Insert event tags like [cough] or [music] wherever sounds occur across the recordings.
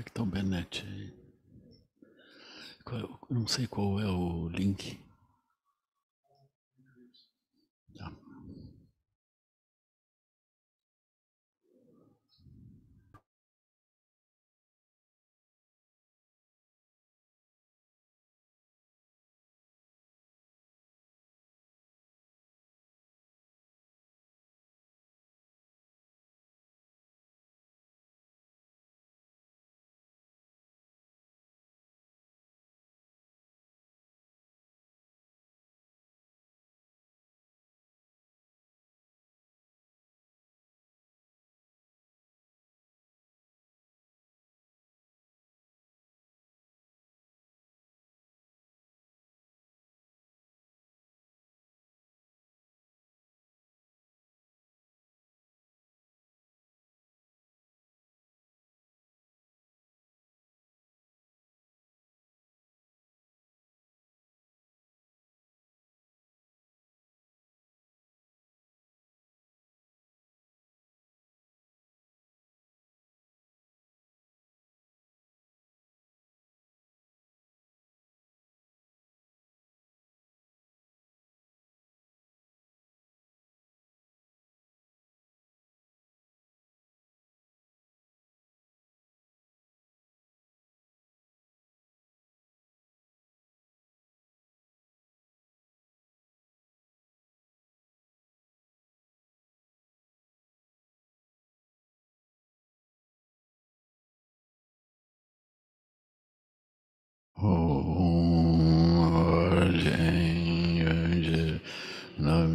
é que tá o Bernete? Eu é não sei qual é o link.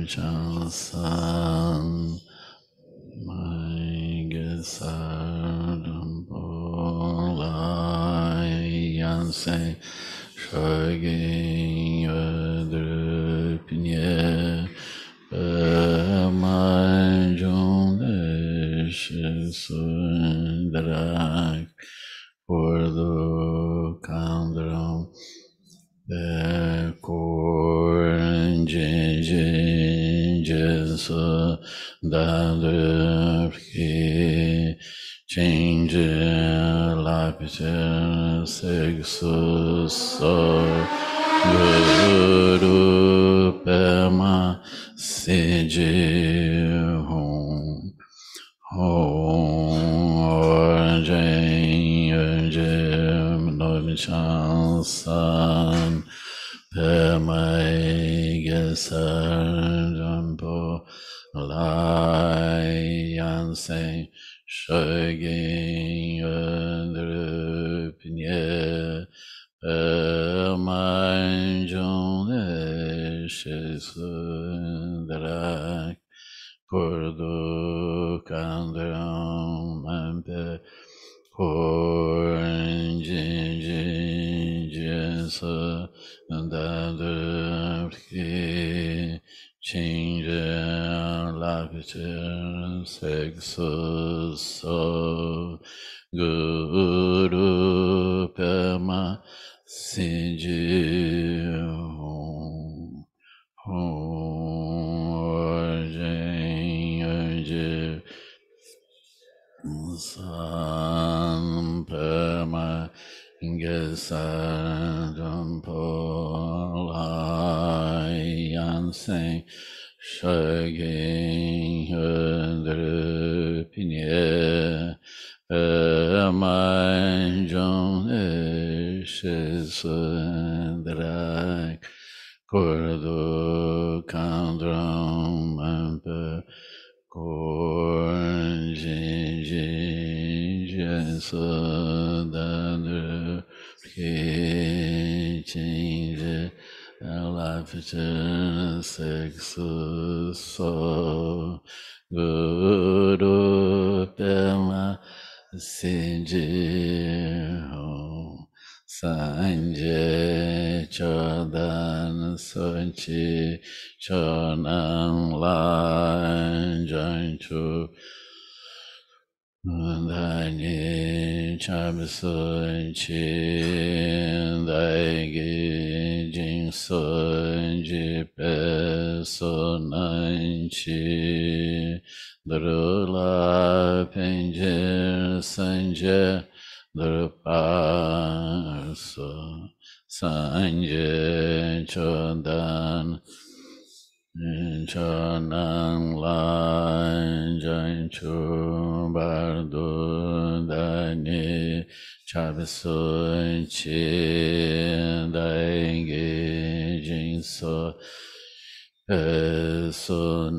Chansan, my gesarden polayan se shagin ödrüpnye pemajun eşi sundra dadır ki Çinci lapçe seksu sol Guru pema sici hum Hum orjen yöncem nom şansan Pema Gesar sem cheguem André Pinheiro, a mãe de um por do candrão mampe, por din din din Change lactation sexus of Guru Pema Siddhi Om Om Jai Jai Sam Pema Gesadam Polam sem Shagen Andrepinhe Amanjon Eshesandrak Cordo Candrom Mampa Corjin Jesadandra Kitchen Kalapichin Siksu So Guru Pema Sinji Om Sanje Chodan Sonchi Chonan Lan Janchu Mandani chamsa chi dai gi jing so ji pe so nan cho năng lai jan chu bar da ni cha vi su chi dai ge jin su e su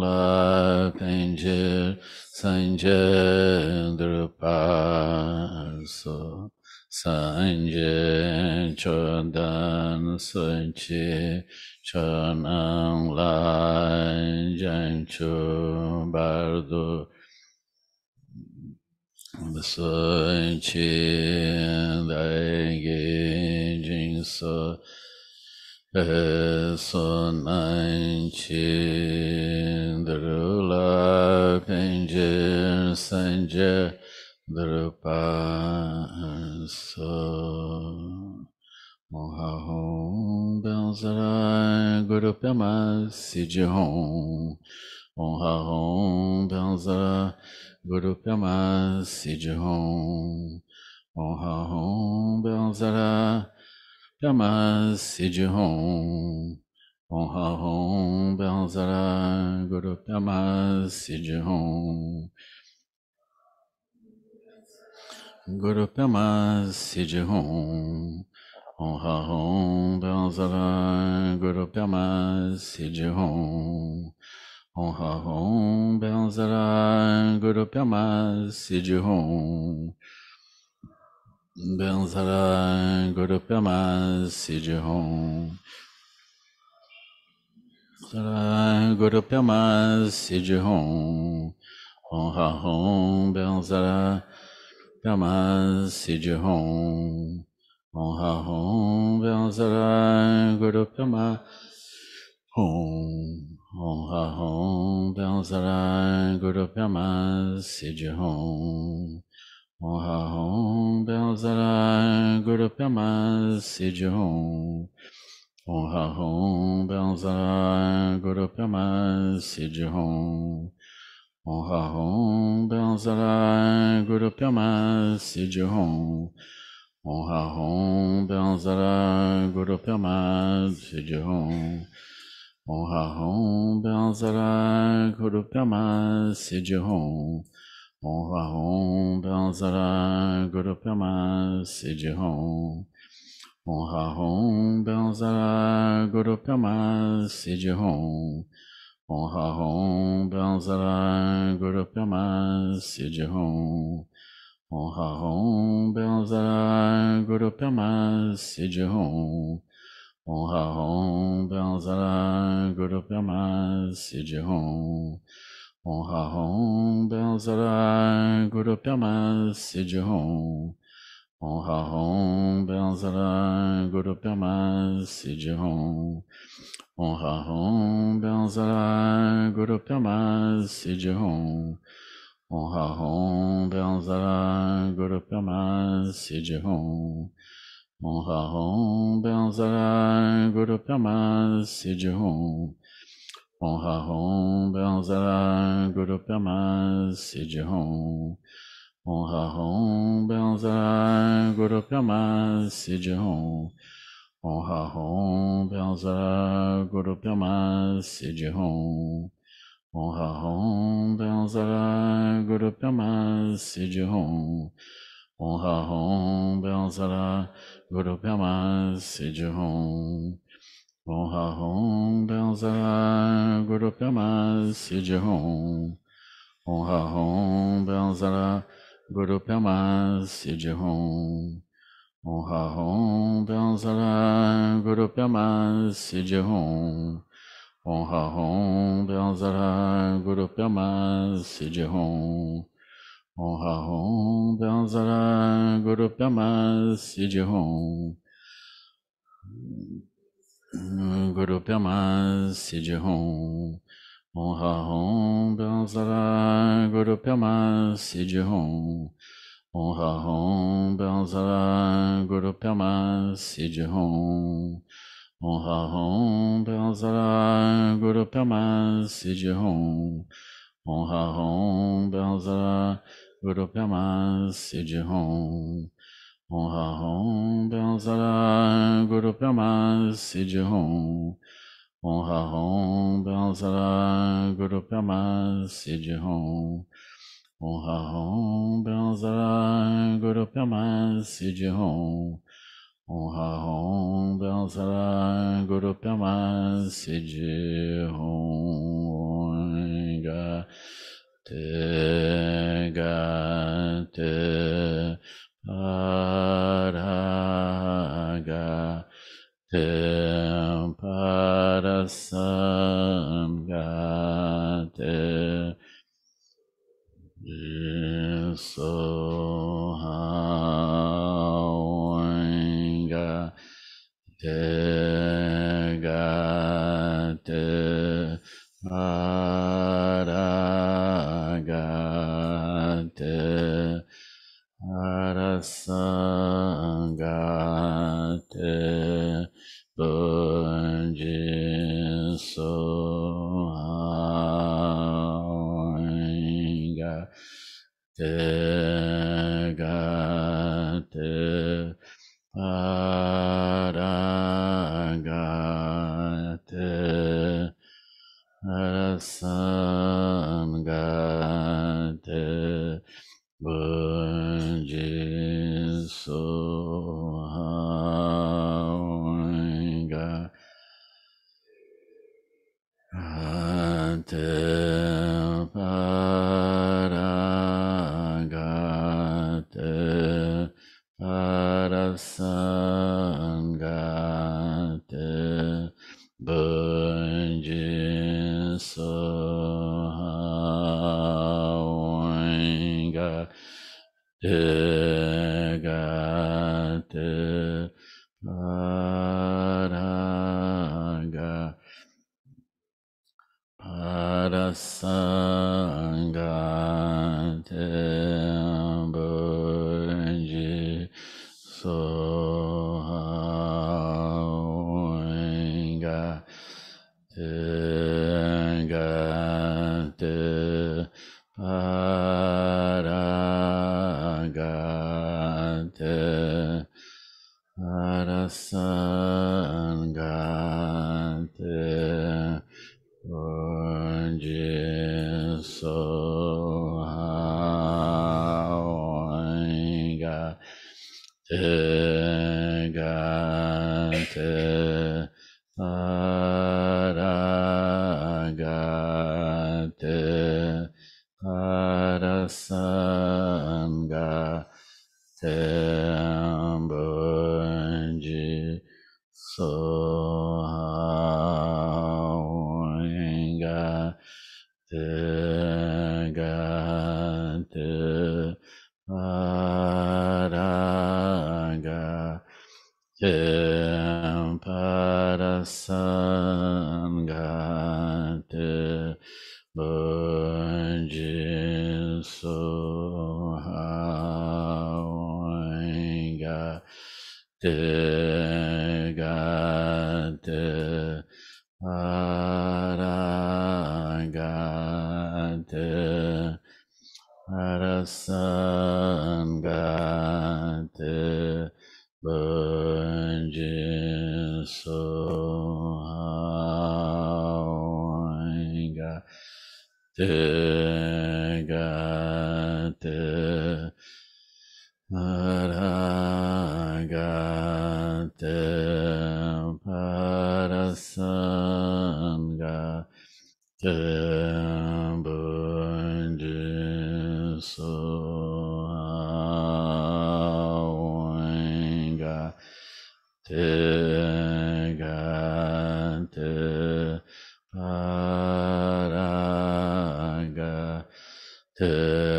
la pen je san pa su Sanje sanje bardo 三界诸等顺其车能来人出百度，顺其来给金色。Sunan Chin Drula Pinjir sanje. Drupaso Honra-hom, Benzarai, Guru Sidhom Honra-hom, Benzarai, Guru Sidhom Honra-hom, Benzarai, Sidhom Honra-hom, Benzarai, Guru Sidhom Guru Pyamas Hom Honra Hom Benzala Guru Pyamas Hom Honra Hom Benzala Guru Pyamas Hom Benzala Guru Pyamas Hom Benzala Guru Pyamas Hom Honra Hom Benzala Pyamasidi Hom. Hom Ha Hom Vyazara Guru de Hom. Hom Ha Hom Vyazara Guru Pyamasidi Hom. Hom Ha Hom Vyazara Guru Pyamasidi Hom. Hom Ha Hom Vyazara Guru Honra-rom, hum, Branzara, Guru Pyama, siddhi hum. Om rahom rom Branzara, Guru Pyama, siddhi hum. Om rahom rom Branzara, Guru Pyama, Siddhi-rom. Honra-rom, Branzara, Guru Pyama, Siddhi-rom. Honra-rom, Branzara, Guru Pyama, siddhi Om Ha Benzara Guru Pema Siddhi Om Ha Benzara Guru Pema Siddhi Om Ha Benzara Guru Pema Siddhi Om Ha Benzara Guru Pema Siddhi Om Ha Benzara Guru Pema Siddhi Hom Om rahom Benzara Guru Pema Siddhi Om rahom Rom Guru Pema Siddhi Rom. Honra Rom Benzara Guru Pema Siddhi Rom. Honra Rom Benzara Guru Pema Siddhi Rom. Honra Rom Guru Pema Siddhi Om Ha Hom Benza Guru Pema Siddhi hum. Om Ha Hom Benza Guru Pema Siddhi hum. Om Ha Hom Benza Guru Pema Siddhi Hom Om Ha Hom Benza Guru Pema Siddhi Hom Om Ha Hom Benza Guru Pema Siddhi Hom Honra-hom, Benzara, hum, Guru Pema, siddhi hum. Om Honra-hom, Benzara, Guru Pema, Siddhi-hom. Hum. Honra-hom, Benzara, Guru Pema, Siddhi-hom. Guru Pema, siddhi Om Honra-hom, Benzara, Guru Pema, Siddhi-hom. Om rahom Belzara Guru Pema Siddhi Rom Om rahom Belzara Guru Pema Siddhi Rom Om rahom Belzara Guru Pema Siddhi Rom Om rahom Belzara Guru Pema Siddhi Rom Om rahom Belzara Guru Pema de Rom om rom Benzara, Guru Pema, Siddhi-rom. Honra-rom, Benzara, Guru Pema, Siddhi-rom. Gate, gate, para, gate, para, sangate, Uh, เธอ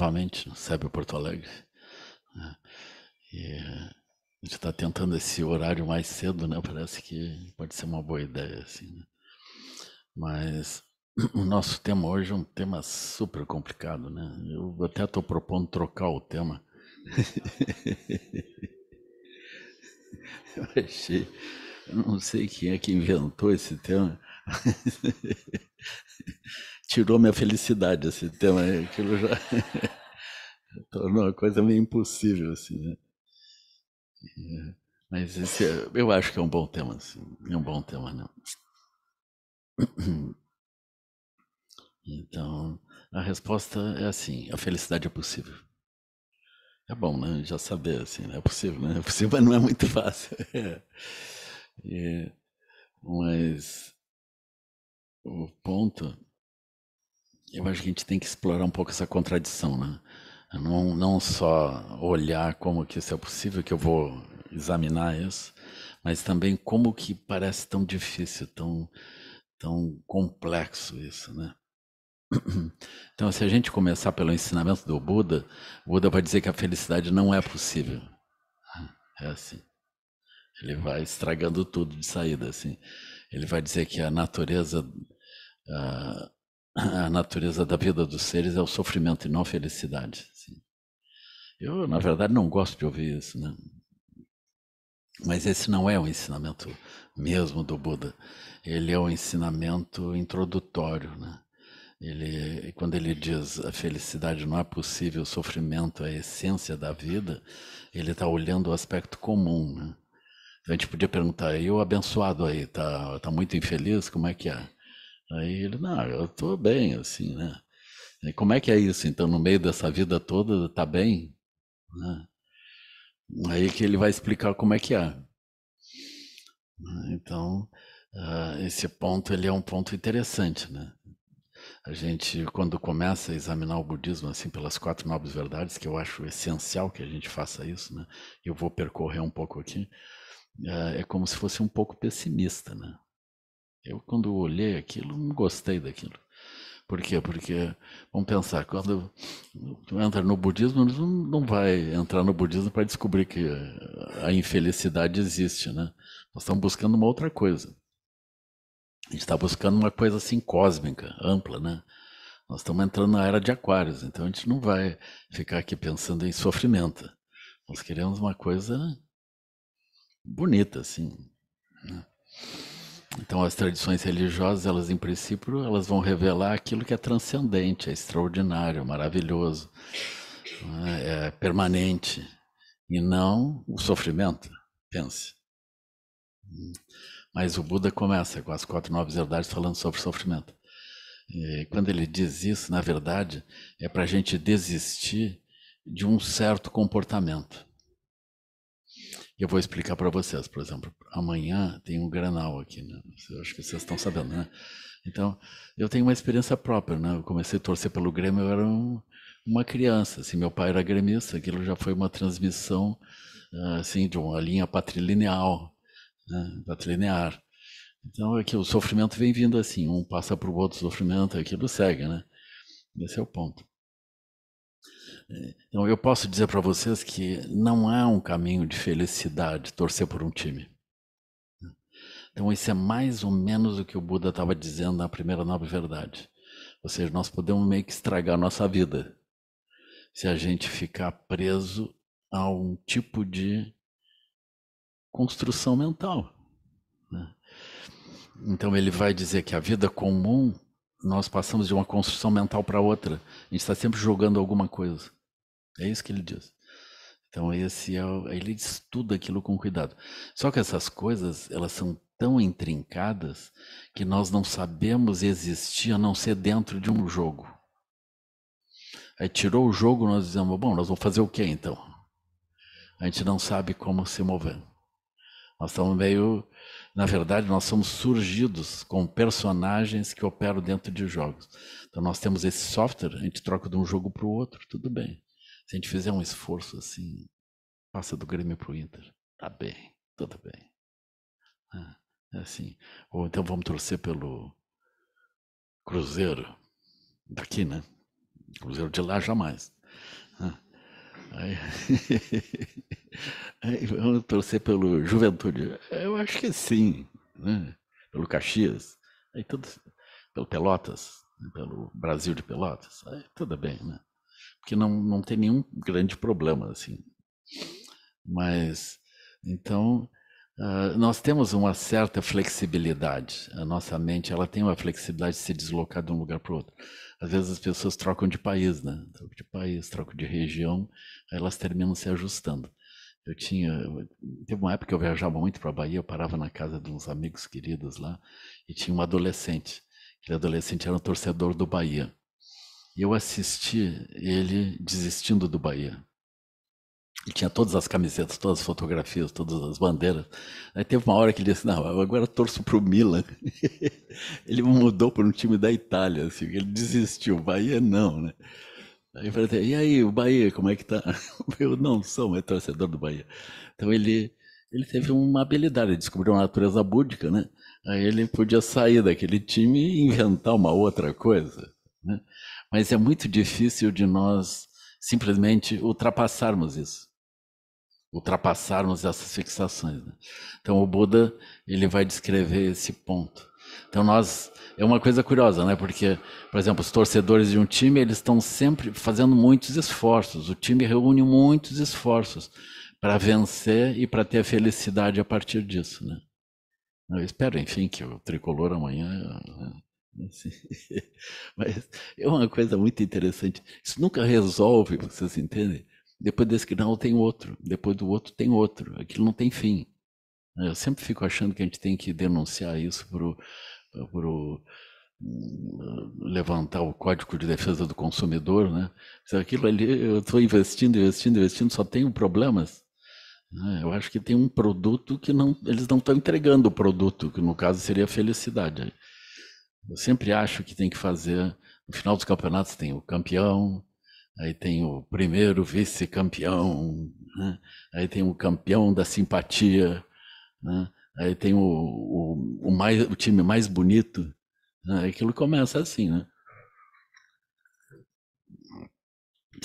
novamente no CEB Porto Alegre. Né? E a gente está tentando esse horário mais cedo, né? Parece que pode ser uma boa ideia, assim. Né? Mas [clears throat] o nosso tema hoje é um tema super complicado, né? Eu até estou propondo trocar o tema. [laughs] Eu achei. Eu não sei quem é que inventou esse tema. [laughs] tirou minha felicidade esse assim, então, tema. É, aquilo já [laughs] tornou uma coisa meio impossível, assim, né? É, mas esse, é, eu acho que é um bom tema, assim. É um bom tema, não né? [clears throat] Então, a resposta é assim: a felicidade é possível. É bom, né? Já saber assim, né? é possível, né? [laughs] É possível, mas não é muito fácil. É. [laughs] É. Mas o ponto eu acho que a gente tem que explorar um pouco essa contradição, né? Não, não só olhar como que isso é possível, que eu vou examinar isso, mas também como que parece tão difícil, tão, tão complexo isso, né? [clears throat] Então, se a gente começar pelo ensinamento do Buda, o Buda vai dizer que a felicidade não é possível. É assim. Ele vai estragando tudo de saída, assim. Ele vai dizer que a natureza uh, a natureza da vida dos seres é o sofrimento e não a felicidade. Sim. Eu, na verdade, não gosto de ouvir isso, né? Mas esse não é o ensinamento mesmo do Buda. Ele é um ensinamento introdutório, né? Ele, quando ele diz a felicidade não é possível, o sofrimento é a essência da vida, ele está olhando o aspecto comum, né? Então, a gente podia perguntar, e o abençoado aí, tá, tá muito infeliz, como é que é? Aí ele, não, eu estou bem, assim, né? E como é que é isso? Então, no meio dessa vida toda, tá bem? Né? Aí que ele vai explicar como é que é. Então, uh, esse ponto ele é um ponto interessante, né? A gente, quando começa a examinar o budismo assim pelas quatro nobres verdades, que eu acho essencial que a gente faça isso, né? Eu vou percorrer um pouco aqui. Uh, é como se fosse um pouco pessimista, né? Eu, quando olhei aquilo, não gostei daquilo. Por quê? Porque, vamos pensar, quando entra no budismo, não, não vai entrar no budismo para descobrir que a infelicidade existe, né? Nós estamos buscando uma outra coisa. A gente está buscando uma coisa assim cósmica, ampla, né? Nós estamos entrando na era de aquários, então a gente não vai ficar aqui pensando em sofrimento. Nós queremos uma coisa bonita, assim. Né? Então as tradições religiosas, elas em princípio, elas vão revelar aquilo que é transcendente, é extraordinário, maravilhoso, é, é permanente e não o sofrimento. Pense. Mas o Buda começa com as quatro novas verdades falando sobre sofrimento. E quando ele diz isso, na verdade, é para a gente desistir de um certo comportamento eu vou explicar para vocês, por exemplo, amanhã tem um Granal aqui, né? Eu acho que vocês estão sabendo, né? Então, eu tenho uma experiência própria, né? Eu comecei a torcer pelo Grêmio, eu era um, uma criança, assim, meu pai era gremista, aquilo já foi uma transmissão, ah, assim, de uma linha patrilineal, né? patrilinear. Então, é que o sofrimento vem vindo assim, um passa para o outro sofrimento, aquilo segue, né? Esse é o ponto. Então, eu posso dizer para vocês que não há um caminho de felicidade torcer por um time. Então, isso é mais ou menos o que o Buda estava dizendo na primeira nova verdade. Ou seja, nós podemos meio que estragar a nossa vida se a gente ficar preso a um tipo de construção mental. Né? Então, ele vai dizer que a vida comum, nós passamos de uma construção mental para outra. A gente está sempre jogando alguma coisa. É isso que ele diz. Então esse é o, ele estuda aquilo com cuidado. Só que essas coisas elas são tão intrincadas que nós não sabemos existir a não ser dentro de um jogo. Aí tirou o jogo, nós dizemos, bom, nós vamos fazer o que então? A gente não sabe como se mover. Nós estamos meio, na verdade, nós somos surgidos com personagens que operam dentro de jogos. Então nós temos esse software, a gente troca de um jogo para o outro, tudo bem. Se a gente fizer um esforço assim, passa do Grêmio pro Inter. Tá bem, tudo bem. É, é, assim. Ou então vamos torcer pelo Cruzeiro daqui, né? Cruzeiro de lá jamais. Aí, [laughs] aí vamos torcer pelo Juventude. Eu acho que sim, né? Pelo Caxias. Aí tudo, pelo Pelotas, né? pelo Brasil de Pelotas. Aí tudo bem, né? porque não, não tem nenhum grande problema assim. Mas então uh, nós temos uma certa flexibilidade. A nossa mente ela tem uma flexibilidade de se deslocar de um lugar para outro. Às vezes as pessoas trocam de país, né? Trocam de país, trocam de região, aí elas terminam se ajustando. Eu tinha. Teve uma época que eu viajava muito para a Bahia, eu parava na casa de uns amigos queridos lá, e tinha um adolescente. Aquele adolescente era um torcedor do Bahia eu assisti ele desistindo do Bahia. Ele tinha todas as camisetas, todas as fotografias, todas as bandeiras. Aí teve uma hora que ele disse: Não, agora torço para o Milan. [laughs] ele mudou para um time da Itália, assim, ele desistiu. Bahia não, né? Aí eu falei: assim, E aí, o Bahia, como é que tá? [laughs] Eu não sou, é torcedor do Bahia. Então ele, ele teve uma habilidade, ele descobriu uma natureza búdica, né? Aí ele podia sair daquele time e inventar uma outra coisa mas é muito difícil de nós simplesmente ultrapassarmos isso, ultrapassarmos essas fixações. Né? Então o Buda ele vai descrever esse ponto. Então nós é uma coisa curiosa, né? Porque, por exemplo, os torcedores de um time eles estão sempre fazendo muitos esforços. O time reúne muitos esforços para vencer e para ter a felicidade a partir disso, né? Eu espero, enfim, que o tricolor amanhã né, Assim, [laughs] mas é uma coisa muito interessante. Isso nunca resolve, vocês entendem? Depois desse canal tem outro, depois do outro tem outro. Aquilo não tem fim. É, eu sempre fico achando que a gente tem que denunciar isso para pro hum, levantar o Código de Defesa do Consumidor, né? Se aquilo ali, eu estou investindo, investindo, investindo, só tenho problemas. Né? Eu acho que tem um produto que não, eles não estão entregando o produto, que no caso seria a felicidade. Eu sempre acho que tem que fazer. No final dos campeonatos tem o campeão, aí tem o primeiro vice-campeão, né? aí tem o campeão da simpatia, né? aí tem o, o, o, mais, o time mais bonito. Né? Aquilo começa assim, né?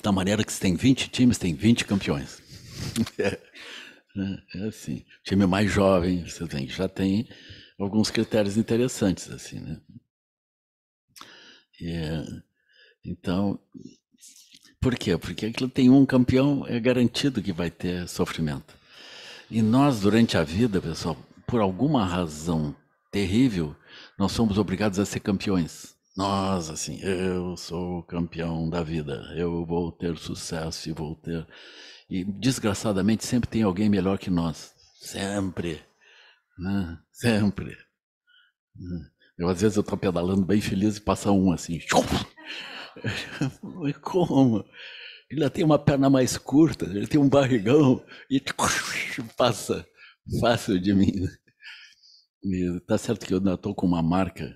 da maneira que se tem 20 times, tem 20 campeões. [laughs] É, né? é assim. Time mais jovem, você tem, já tem alguns critérios interessantes, assim, né? É. então, por quê? Porque aquilo tem um campeão, é garantido que vai ter sofrimento. E nós, durante a vida, pessoal, por alguma razão terrível, nós somos obrigados a ser campeões. Nós, assim, eu sou o campeão da vida, eu vou ter sucesso e vou ter. E desgraçadamente sempre tem alguém melhor que nós. Sempre. Né? Sempre. Né? Eu, às vezes eu estou pedalando bem feliz e passa um assim. [laughs] Como? Ele tem uma perna mais curta, ele tem um barrigão e [laughs] passa fácil de mim. Né? E tá certo que eu ainda estou com uma marca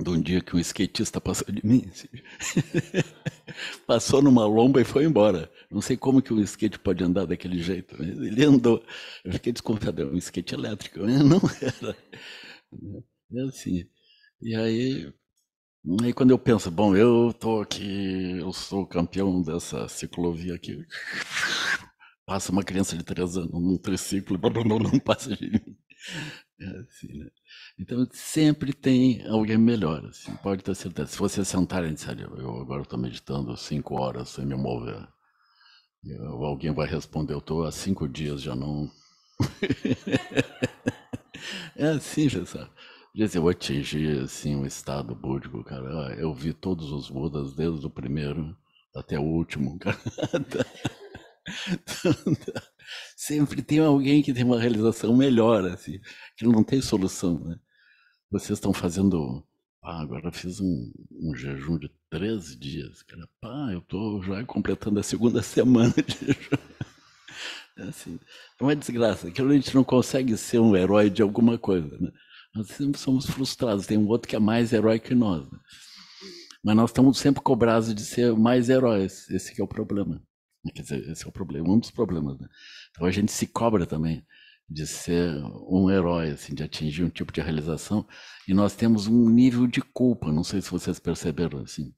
de um dia que um skatista passou de mim. [laughs] passou numa lomba e foi embora. Não sei como que um skate pode andar daquele jeito. Ele andou. Eu fiquei desconfiado, é um skate elétrico. Não era. Né? É assim. E aí, aí quando eu penso, bom, eu tô aqui, eu sou campeão dessa ciclovia aqui. [laughs] Passa uma criança de três anos num triciclo, não, não passa de mim. É assim, né? Então sempre tem alguém melhor, assim, pode ter certeza. Se você sentar e dizer, eu agora estou meditando cinco horas sem me mover, eu, alguém vai responder, eu estou há cinco dias já não. [laughs] é assim, já sabe. Dizer, eu atingi assim, um estado búdico, cara. Ah, eu vi todos os Budas, desde o primeiro até o último, [laughs] cara. Sempre tem alguém que tem uma realização melhor, assim, que não tem solução, né? Vocês estão fazendo. Ah, agora fiz um, um jejum de 13 dias, cara. Pá, eu tô já completando a segunda [laughs] semana de jejum. É assim, é uma desgraça. Aquilo a gente não consegue ser um herói de alguma coisa, né? Nós sempre somos frustrados, tem um outro que é mais herói que nós. Né? Mas nós estamos sempre cobrados de ser mais heróis, esse é o problema. Quer dizer, esse é o problema, um dos problemas. Né? Então a gente se cobra também de ser um herói, assim, de atingir um tipo de realização, e nós temos um nível de culpa, não sei se vocês perceberam assim.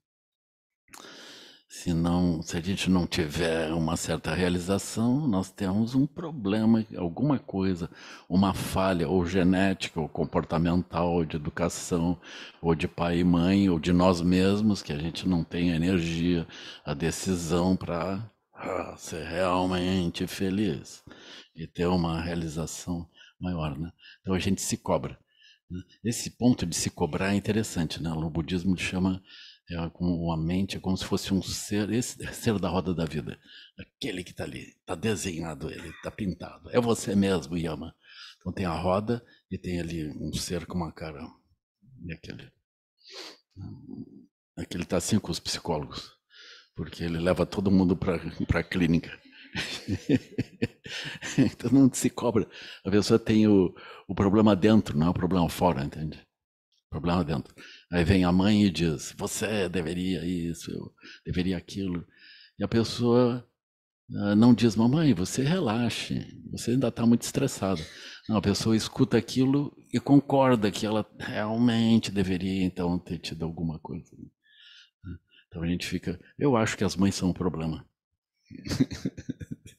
Se, não, se a gente não tiver uma certa realização, nós temos um problema, alguma coisa, uma falha ou genética, ou comportamental, ou de educação, ou de pai e mãe, ou de nós mesmos, que a gente não tem a energia, a decisão para ah, ser realmente feliz e ter uma realização maior. Né? Então a gente se cobra. Né? Esse ponto de se cobrar é interessante, né? O budismo chama é como a mente, é como se fosse um ser, esse é ser da roda da vida. Aquele que está ali, está desenhado ele, está pintado. É você mesmo, Yama. Então tem a roda e tem ali um ser com uma cara. E aquele. Aquele é está assim com os psicólogos, porque ele leva todo mundo para a clínica. [laughs] Todo então mundo se cobra. A pessoa tem o, o problema dentro, não é o problema fora, entende? O problema dentro. Aí vem a mãe e diz: você deveria isso, eu deveria aquilo. E a pessoa ah, não diz: mamãe, você relaxe, você ainda está muito estressada. Não, a pessoa escuta aquilo e concorda que ela realmente deveria então ter tido alguma coisa. Né? Então a gente fica. Eu acho que as mães são um problema. [laughs]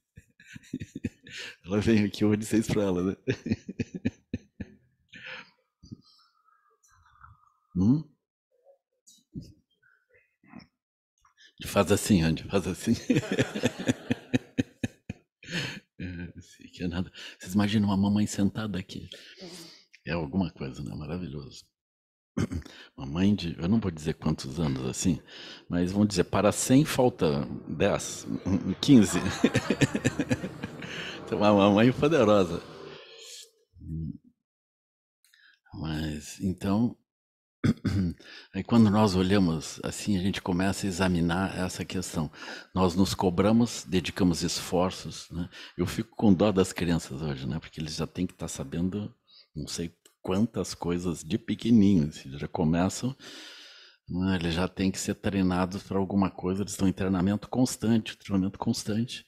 ela vem aqui, eu vou dizer isso ela, né? [laughs] Hum? Faz assim, Andy, faz assim. [laughs] É, que é nada. Vocês imaginam uma mamãe sentada aqui. É alguma coisa, né? Maravilhoso. [clears throat] Mamãe de, eu não vou dizer quantos anos assim, mas vamos dizer, para 100 falta 10, 15. então, uma mamãe poderosa. Hum. Mas, então, [coughs] Aí quando nós olhamos assim, a gente começa a examinar essa questão. Nós nos cobramos, dedicamos esforços. Né? Eu fico com dó das crianças hoje, né? porque eles já têm que estar tá sabendo não sei quantas coisas de pequenininho. Assim, já começam, né? eles já têm que ser treinados para alguma coisa, eles estão em treinamento constante, treinamento constante,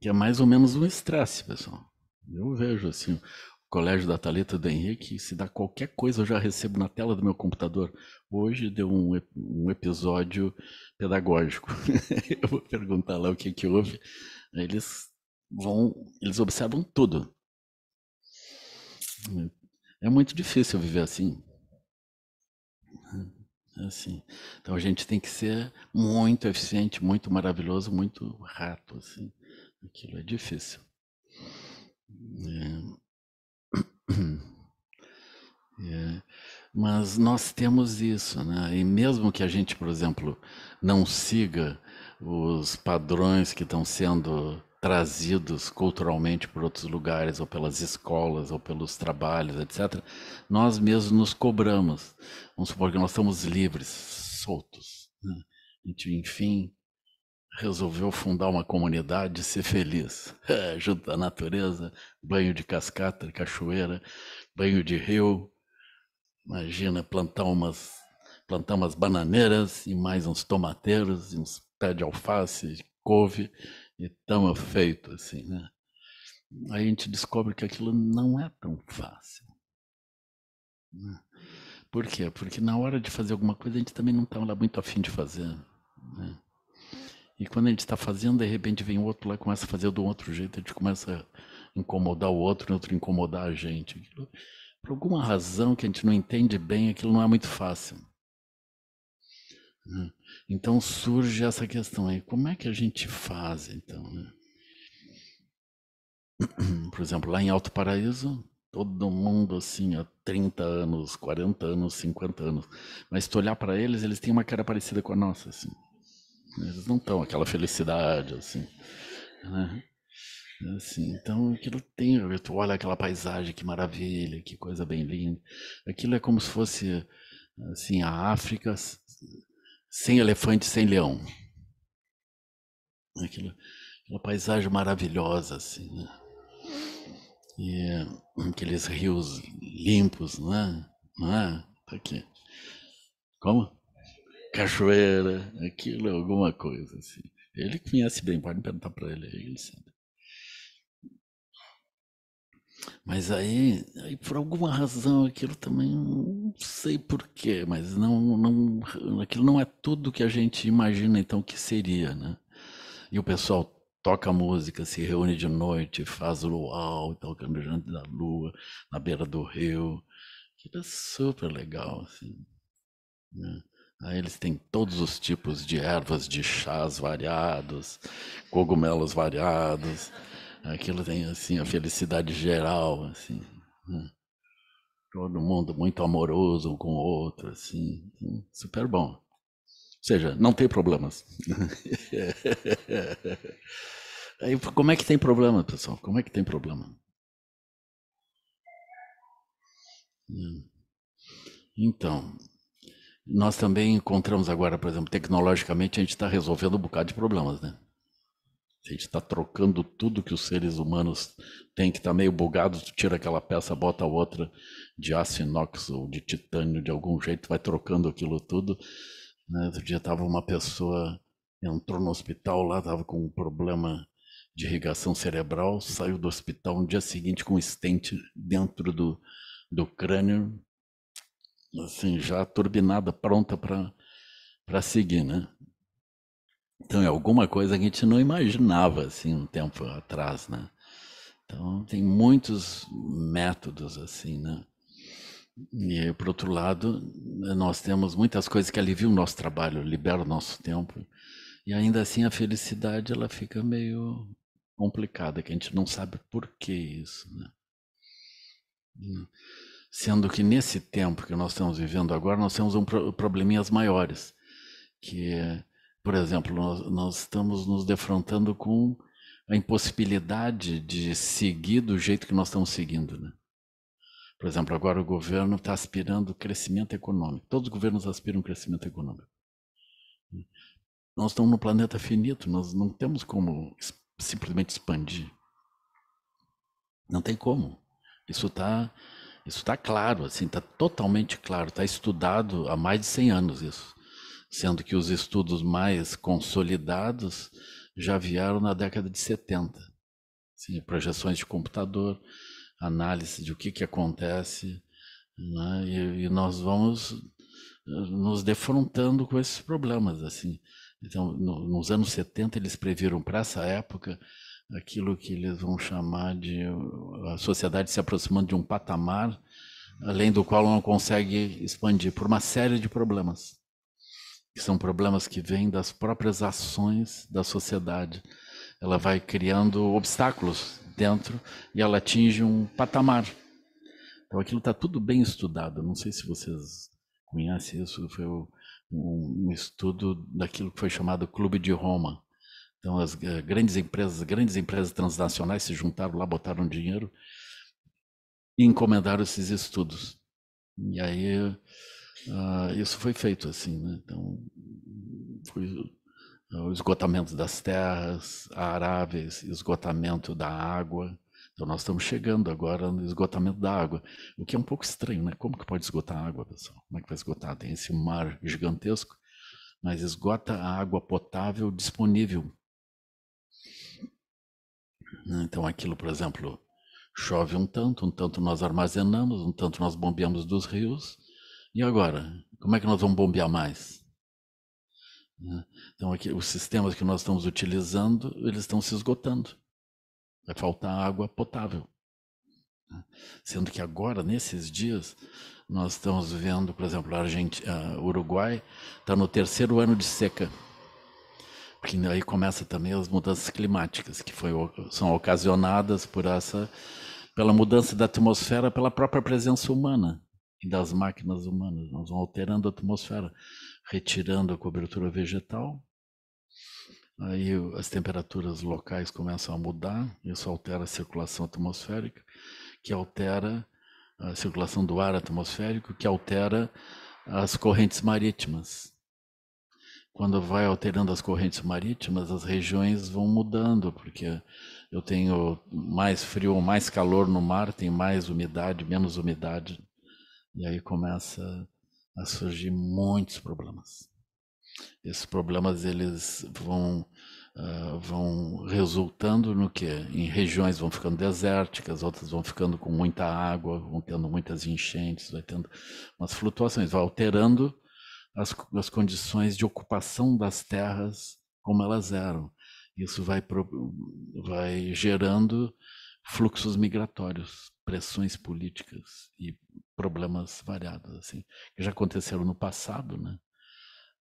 que é mais ou menos um estresse, pessoal. Eu vejo assim, colégio da Taleta do Henrique, se dá qualquer coisa eu já recebo na tela do meu computador. Hoje deu um, um episódio pedagógico. [laughs] eu vou perguntar lá o que que houve. Eles vão, eles observam tudo. É, é muito difícil viver assim. É assim. Então a gente tem que ser muito eficiente, muito maravilhoso, muito rato assim. Aquilo é difícil. É. [clears throat] É, mas nós temos isso, né? E mesmo que a gente, por exemplo, não siga os padrões que estão sendo trazidos culturalmente por outros lugares, ou pelas escolas, ou pelos trabalhos, etc., nós mesmos nos cobramos. Vamos supor que nós estamos livres, soltos. Né? A gente, enfim, resolveu fundar uma comunidade e ser feliz. [laughs] É, junto à natureza, banho de cascata, cachoeira, banho de rio. Imagina plantar umas, plantar umas bananeiras e mais uns tomateiros e uns pés de alface, couve e tão feito assim, né? Aí a gente descobre que aquilo não é tão fácil. Né? Por quê? Porque na hora de fazer alguma coisa a gente também não estava tá muito afim de fazer. Né? E quando a gente está fazendo, de repente vem outro lá e começa a fazer do outro jeito, a gente começa a incomodar o outro, o outro incomodar a gente. Aquilo, por alguma razão que a gente não entende bem, aquilo não é muito fácil. Hum. Então surge essa questão aí, como é que a gente faz então? Né? [clears throat] Por exemplo, lá em Alto Paraíso, todo mundo assim, há 30 anos, 40 anos, 50 anos. Mas se tu olhar para eles, eles têm uma cara parecida com a nossa, assim. Eles não estão aquela felicidade, assim. Né? É assim, então aquilo tem tu olha aquela paisagem, que maravilha, que coisa bem linda. Aquilo é como se fosse assim, a África sem elefante, sem leão. Aquilo, aquela paisagem maravilhosa, assim, né? E aqueles rios limpos, né? Não é? Tá aqui. Como? cachoeira, aquilo é alguma coisa assim. Ele conhece bem, pode perguntar para ele, ele sabe. Mas aí, aí, por alguma razão, aquilo também não sei porquê, mas não, não, aquilo não é tudo que a gente imagina então que seria, né? E o pessoal toca música, se reúne de noite, faz o luau, tá tocando diante da lua, na beira do rio. Aquilo é super legal, assim. Né? Aí eles têm todos os tipos de ervas, de chás variados, cogumelos variados. Aquilo tem assim a felicidade geral, assim. Né? Todo mundo muito amoroso um com o outro, assim, assim super bom. Ou seja, não tem problemas. [laughs] Aí, como é que tem problema, pessoal? Como é que tem problema? Hum. Então, nós também encontramos agora, por exemplo, tecnologicamente, a gente está resolvendo um bocado de problemas, né? A gente está trocando tudo que os seres humanos têm, que está meio bugado, tu tira aquela peça, bota outra de aço inox ou de titânio, de algum jeito, vai trocando aquilo tudo. Né? Outro dia estava uma pessoa, entrou no hospital lá, estava com um problema de irrigação cerebral, saiu do hospital no dia seguinte com um estente dentro do, do crânio, assim, já turbinada, pronta para seguir, né? Então é alguma coisa que a gente não imaginava, assim, um tempo atrás, né? Então tem muitos métodos, assim, né? E, por outro lado, nós temos muitas coisas que aliviam o nosso trabalho, liberam o nosso tempo, e ainda assim a felicidade ela fica meio complicada, que a gente não sabe por que isso, né? Sendo que nesse tempo que nós estamos vivendo agora, nós temos um probleminhas maiores, que, por exemplo, nós, nós estamos nos defrontando com a impossibilidade de seguir do jeito que nós estamos seguindo, né? Por exemplo, agora o governo está aspirando crescimento econômico. Todos os governos aspiram crescimento econômico. Nós estamos no planeta finito, nós não temos como simplesmente expandir. Não tem como. Isso está isso está claro, assim, está totalmente claro, está estudado há mais de 100 anos isso, sendo que os estudos mais consolidados já vieram na década de 70. Assim, projeções de computador, análise de o que, que acontece, né? e, e nós vamos eh, nos defrontando com esses problemas, assim. Então, no, nos anos 70 eles previram para essa época aquilo que eles vão chamar de a sociedade se aproximando de um patamar além do qual não consegue expandir por uma série de problemas que são problemas que vêm das próprias ações da sociedade ela vai criando obstáculos dentro e ela atinge um patamar então aquilo está tudo bem estudado não sei se vocês conhecem isso foi um, um estudo daquilo que foi chamado Clube de Roma então, as eh, grandes empresas, grandes empresas transnacionais se juntaram lá, botaram dinheiro e encomendaram esses estudos. E aí, uh, isso foi feito assim, né? Então, foi o ah, esgotamento das terras aráveis, esgotamento da água. Então, nós estamos chegando agora no esgotamento da água, o que é um pouco estranho, né? Como que pode esgotar a água, pessoal? Como é que vai esgotar? Tem esse mar gigantesco, mas esgota a água potável disponível né, então, aquilo, por exemplo, chove um tanto, um tanto nós armazenamos, um tanto nós bombeamos dos rios. E agora? Como é que nós vamos bombear mais? Né, então, aqui, os sistemas que nós estamos utilizando, eles estão se esgotando. Vai faltar água potável. Né, sendo que agora, nesses dias, nós estamos vendo, por exemplo, a Argentina, a Uruguai está no terceiro ano de seca. Porque aí começa também as mudanças climáticas, que foi, são ocasionadas por essa pela mudança da atmosfera, pela própria presença humana e das máquinas humanas. Nós vamos alterando a atmosfera, retirando a cobertura vegetal. Aí as temperaturas locais começam a mudar, isso altera a circulação atmosférica, que altera a circulação do ar atmosférico, que altera as correntes marítimas quando vai alterando as correntes marítimas, as regiões vão mudando, porque eu tenho mais frio ou mais calor no mar, tem mais umidade, menos umidade, e aí começa a surgir muitos problemas. Esses problemas eles vão uh, vão resultando no que em regiões vão ficando desérticas, outras vão ficando com muita água, vão tendo muitas enchentes, vai tendo umas flutuações, vai alterando as, as condições de ocupação das terras como elas eram. Isso vai, vai gerando fluxos migratórios, pressões políticas e problemas variados, assim, que já aconteceram no passado, né?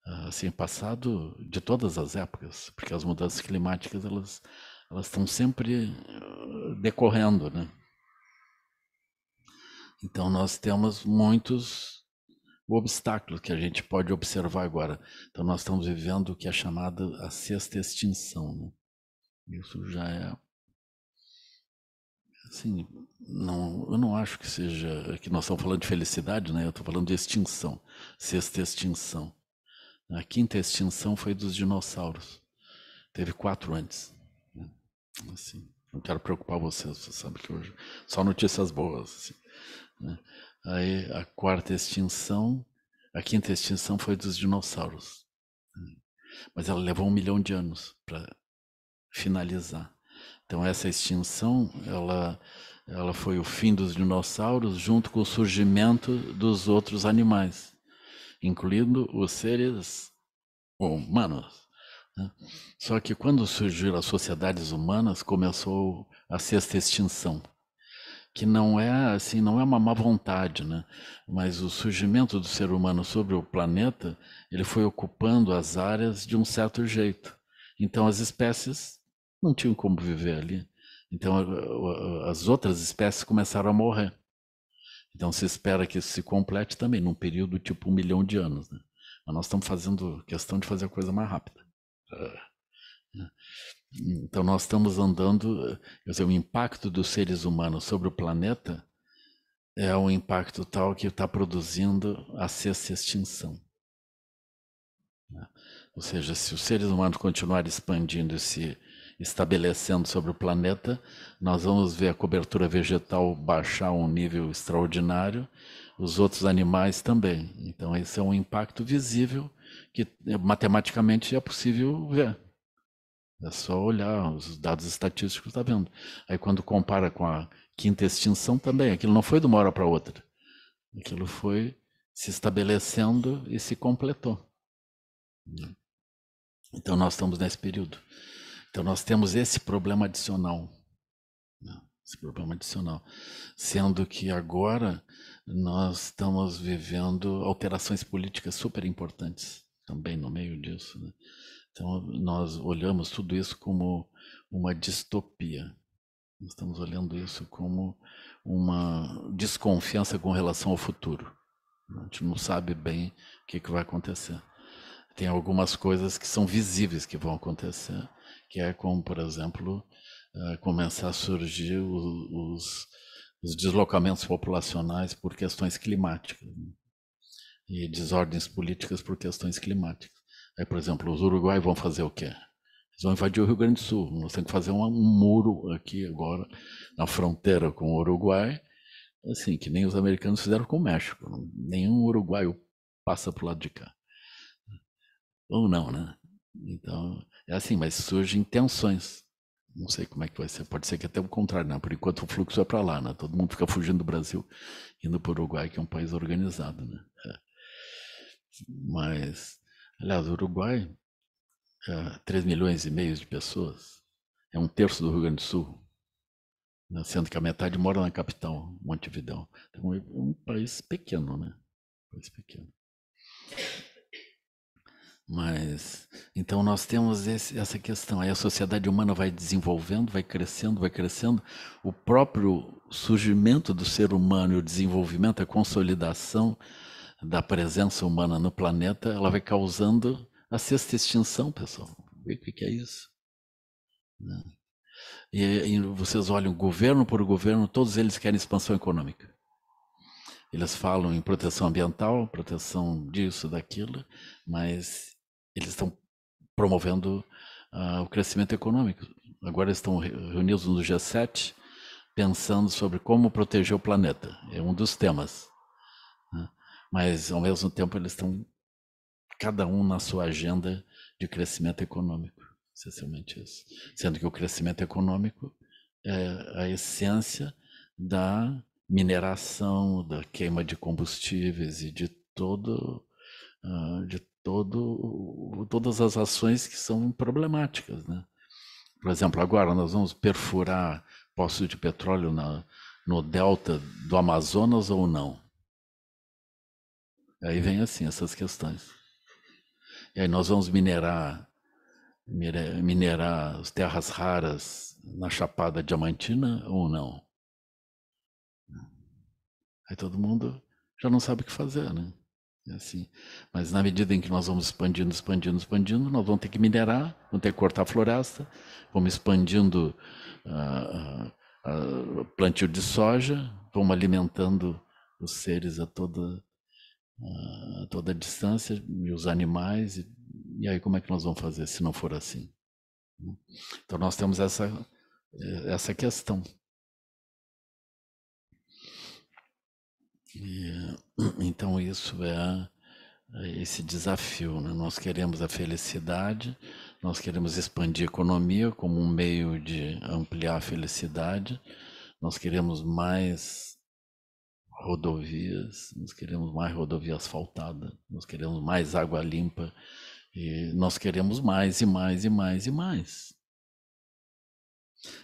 Ah, assim, é passado de todas as épocas, porque as mudanças climáticas elas elas estão sempre ah, decorrendo, né? Então nós temos muitos o obstáculo que a gente pode observar agora. Então, nós estamos vivendo o que é chamado a sexta extinção. Né? Isso já é. Assim, não, eu não acho que seja. que nós estamos falando de felicidade, né? eu estou falando de extinção, sexta extinção. A quinta extinção foi dos dinossauros. Teve quatro antes. Né? Assim, não quero preocupar vocês, você sabe que hoje só notícias boas. Assim, né? Aí a quarta extinção, a quinta extinção foi dos dinossauros. Mas ela levou um milhão de anos para finalizar. Então essa extinção, ela, ela foi o fim dos dinossauros junto com o surgimento dos outros animais, incluindo os seres humanos. Né? Só que quando surgiram as sociedades humanas, começou a sexta extinção que não é assim, não é uma má vontade, né? Mas o surgimento do ser humano sobre o planeta, ele foi ocupando as áreas de um certo jeito. Então as espécies não tinham como viver ali. Então as outras espécies começaram a morrer. Então se espera que isso se complete também num período tipo um milhão de anos, né? Mas nós estamos fazendo questão de fazer a coisa mais rápida. Ah, né? Então, nós estamos andando, quer dizer, o impacto dos seres humanos sobre o planeta é um impacto tal que está produzindo a sexta extinção. Né? Ou seja, se os seres humanos continuarem expandindo e se estabelecendo sobre o planeta, nós vamos ver a cobertura vegetal baixar a um nível extraordinário, os outros animais também. Então, esse é um impacto visível que eh, matematicamente é possível ver. É só olhar os dados estatísticos, está vendo. Aí quando compara com a quinta extinção também, aquilo não foi de uma hora para outra. Aquilo foi se estabelecendo e se completou. Então nós estamos nesse período. Então nós temos esse problema adicional. Né? Esse problema adicional. Sendo que agora nós estamos vivendo alterações políticas super importantes também no meio disso. Né? Então, nós olhamos tudo isso como uma distopia. estamos olhando isso como uma desconfiança com relação ao futuro. A gente não sabe bem o que, que vai acontecer. Tem algumas coisas que são visíveis que vão acontecer, que é como, por exemplo, eh, começar a surgir os, os deslocamentos populacionais por questões climáticas né? e desordens políticas por questões climáticas. Aí, por exemplo, os uruguaios vão fazer o quê? Eles vão invadir o Rio Grande do Sul. Nós temos que fazer um, muro aqui agora na fronteira com o Uruguai, assim, que nem os americanos fizeram com o México. Nenhum uruguaio passa para o lado de cá. Ou não, né? Então, é assim, mas surgem tensões. Não sei como é que vai ser. Pode ser que até o contrário, né? Por enquanto o fluxo é para lá, né? Todo mundo fica fugindo do Brasil, indo para o Uruguai, que é um país organizado, né? É. Mas Aliás, o Uruguai, é 3 milhões e meio de pessoas, é um terço do Rio Grande do Sul, né? sendo que a metade mora na capital, Montevidão. Então é um país pequeno, né? Um país pequeno. Mas, então nós temos esse, essa questão. Aí a sociedade humana vai desenvolvendo, vai crescendo, vai crescendo. O próprio surgimento do ser humano, o desenvolvimento, a consolidação da presença humana no planeta, ela vai causando a sexta extinção, pessoal. o que é isso. Né? E, e vocês olham governo por governo, todos eles querem expansão econômica. Eles falam em proteção ambiental, proteção disso, daquilo, mas eles estão promovendo uh, o crescimento econômico. Agora estão reunidos no G7, pensando sobre como proteger o planeta. É um dos temas mas ao mesmo tempo eles estão cada um na sua agenda de crescimento econômico, essencialmente isso. Sendo que o crescimento econômico é a essência da mineração, da queima de combustíveis e de todo ah, de todo todas as ações que são problemáticas, né? Por exemplo, agora nós vamos perfurar poços de petróleo na, no delta do Amazonas ou não? Aí vem assim essas questões. E aí nós vamos minerar minerar as terras raras na Chapada Diamantina ou não? Aí todo mundo já não sabe o que fazer, né? É assim. Mas na medida em que nós vamos expandindo, expandindo, expandindo, nós vamos ter que minerar, vamos ter que cortar a floresta, vamos expandindo o ah, ah, ah, plantio de soja, vamos alimentando os seres a toda a ah, toda a distância e os animais. E, e aí, como é que nós vamos fazer se não for assim? Então, nós temos essa, eh, essa questão. E, eh, [clears throat] então, isso é, é esse desafio. Né? Nós queremos a felicidade, nós queremos expandir a economia como um meio de ampliar a felicidade, nós queremos mais rodovias, nós queremos mais rodovias faltadas, nós queremos mais água limpa, e nós queremos mais e mais e mais e mais.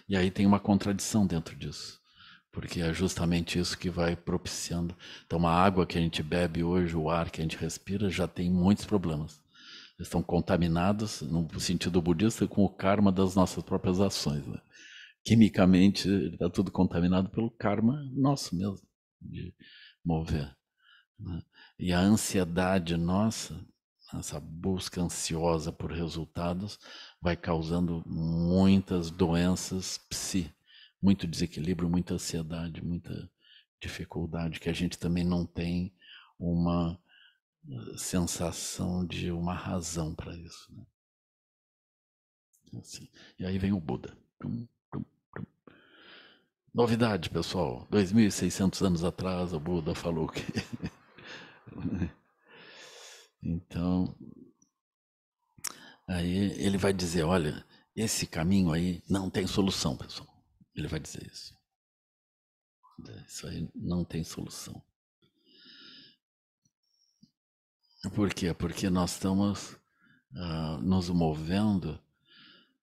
E aí tem uma contradição dentro disso, porque é justamente isso que vai propiciando. Então, a água que a gente bebe hoje, o ar que a gente respira, já tem muitos problemas. estão contaminados, no sentido budista, com o karma das nossas próprias ações. Né? Quimicamente, está tudo contaminado pelo karma nosso mesmo de mover. Né? E a ansiedade nossa, essa busca ansiosa por resultados, vai causando muitas doenças psi, muito desequilíbrio, muita ansiedade, muita dificuldade, que a gente também não tem uma eh, sensação de uma razão para isso. Né? Assim. E aí vem o Buda. Novidade, pessoal. 2.600 anos atrás, o Buda falou que. [laughs] então, aí ele vai dizer: olha, esse caminho aí não tem solução, pessoal. Ele vai dizer isso. Isso aí não tem solução. Por quê? Porque nós estamos uh, nos movendo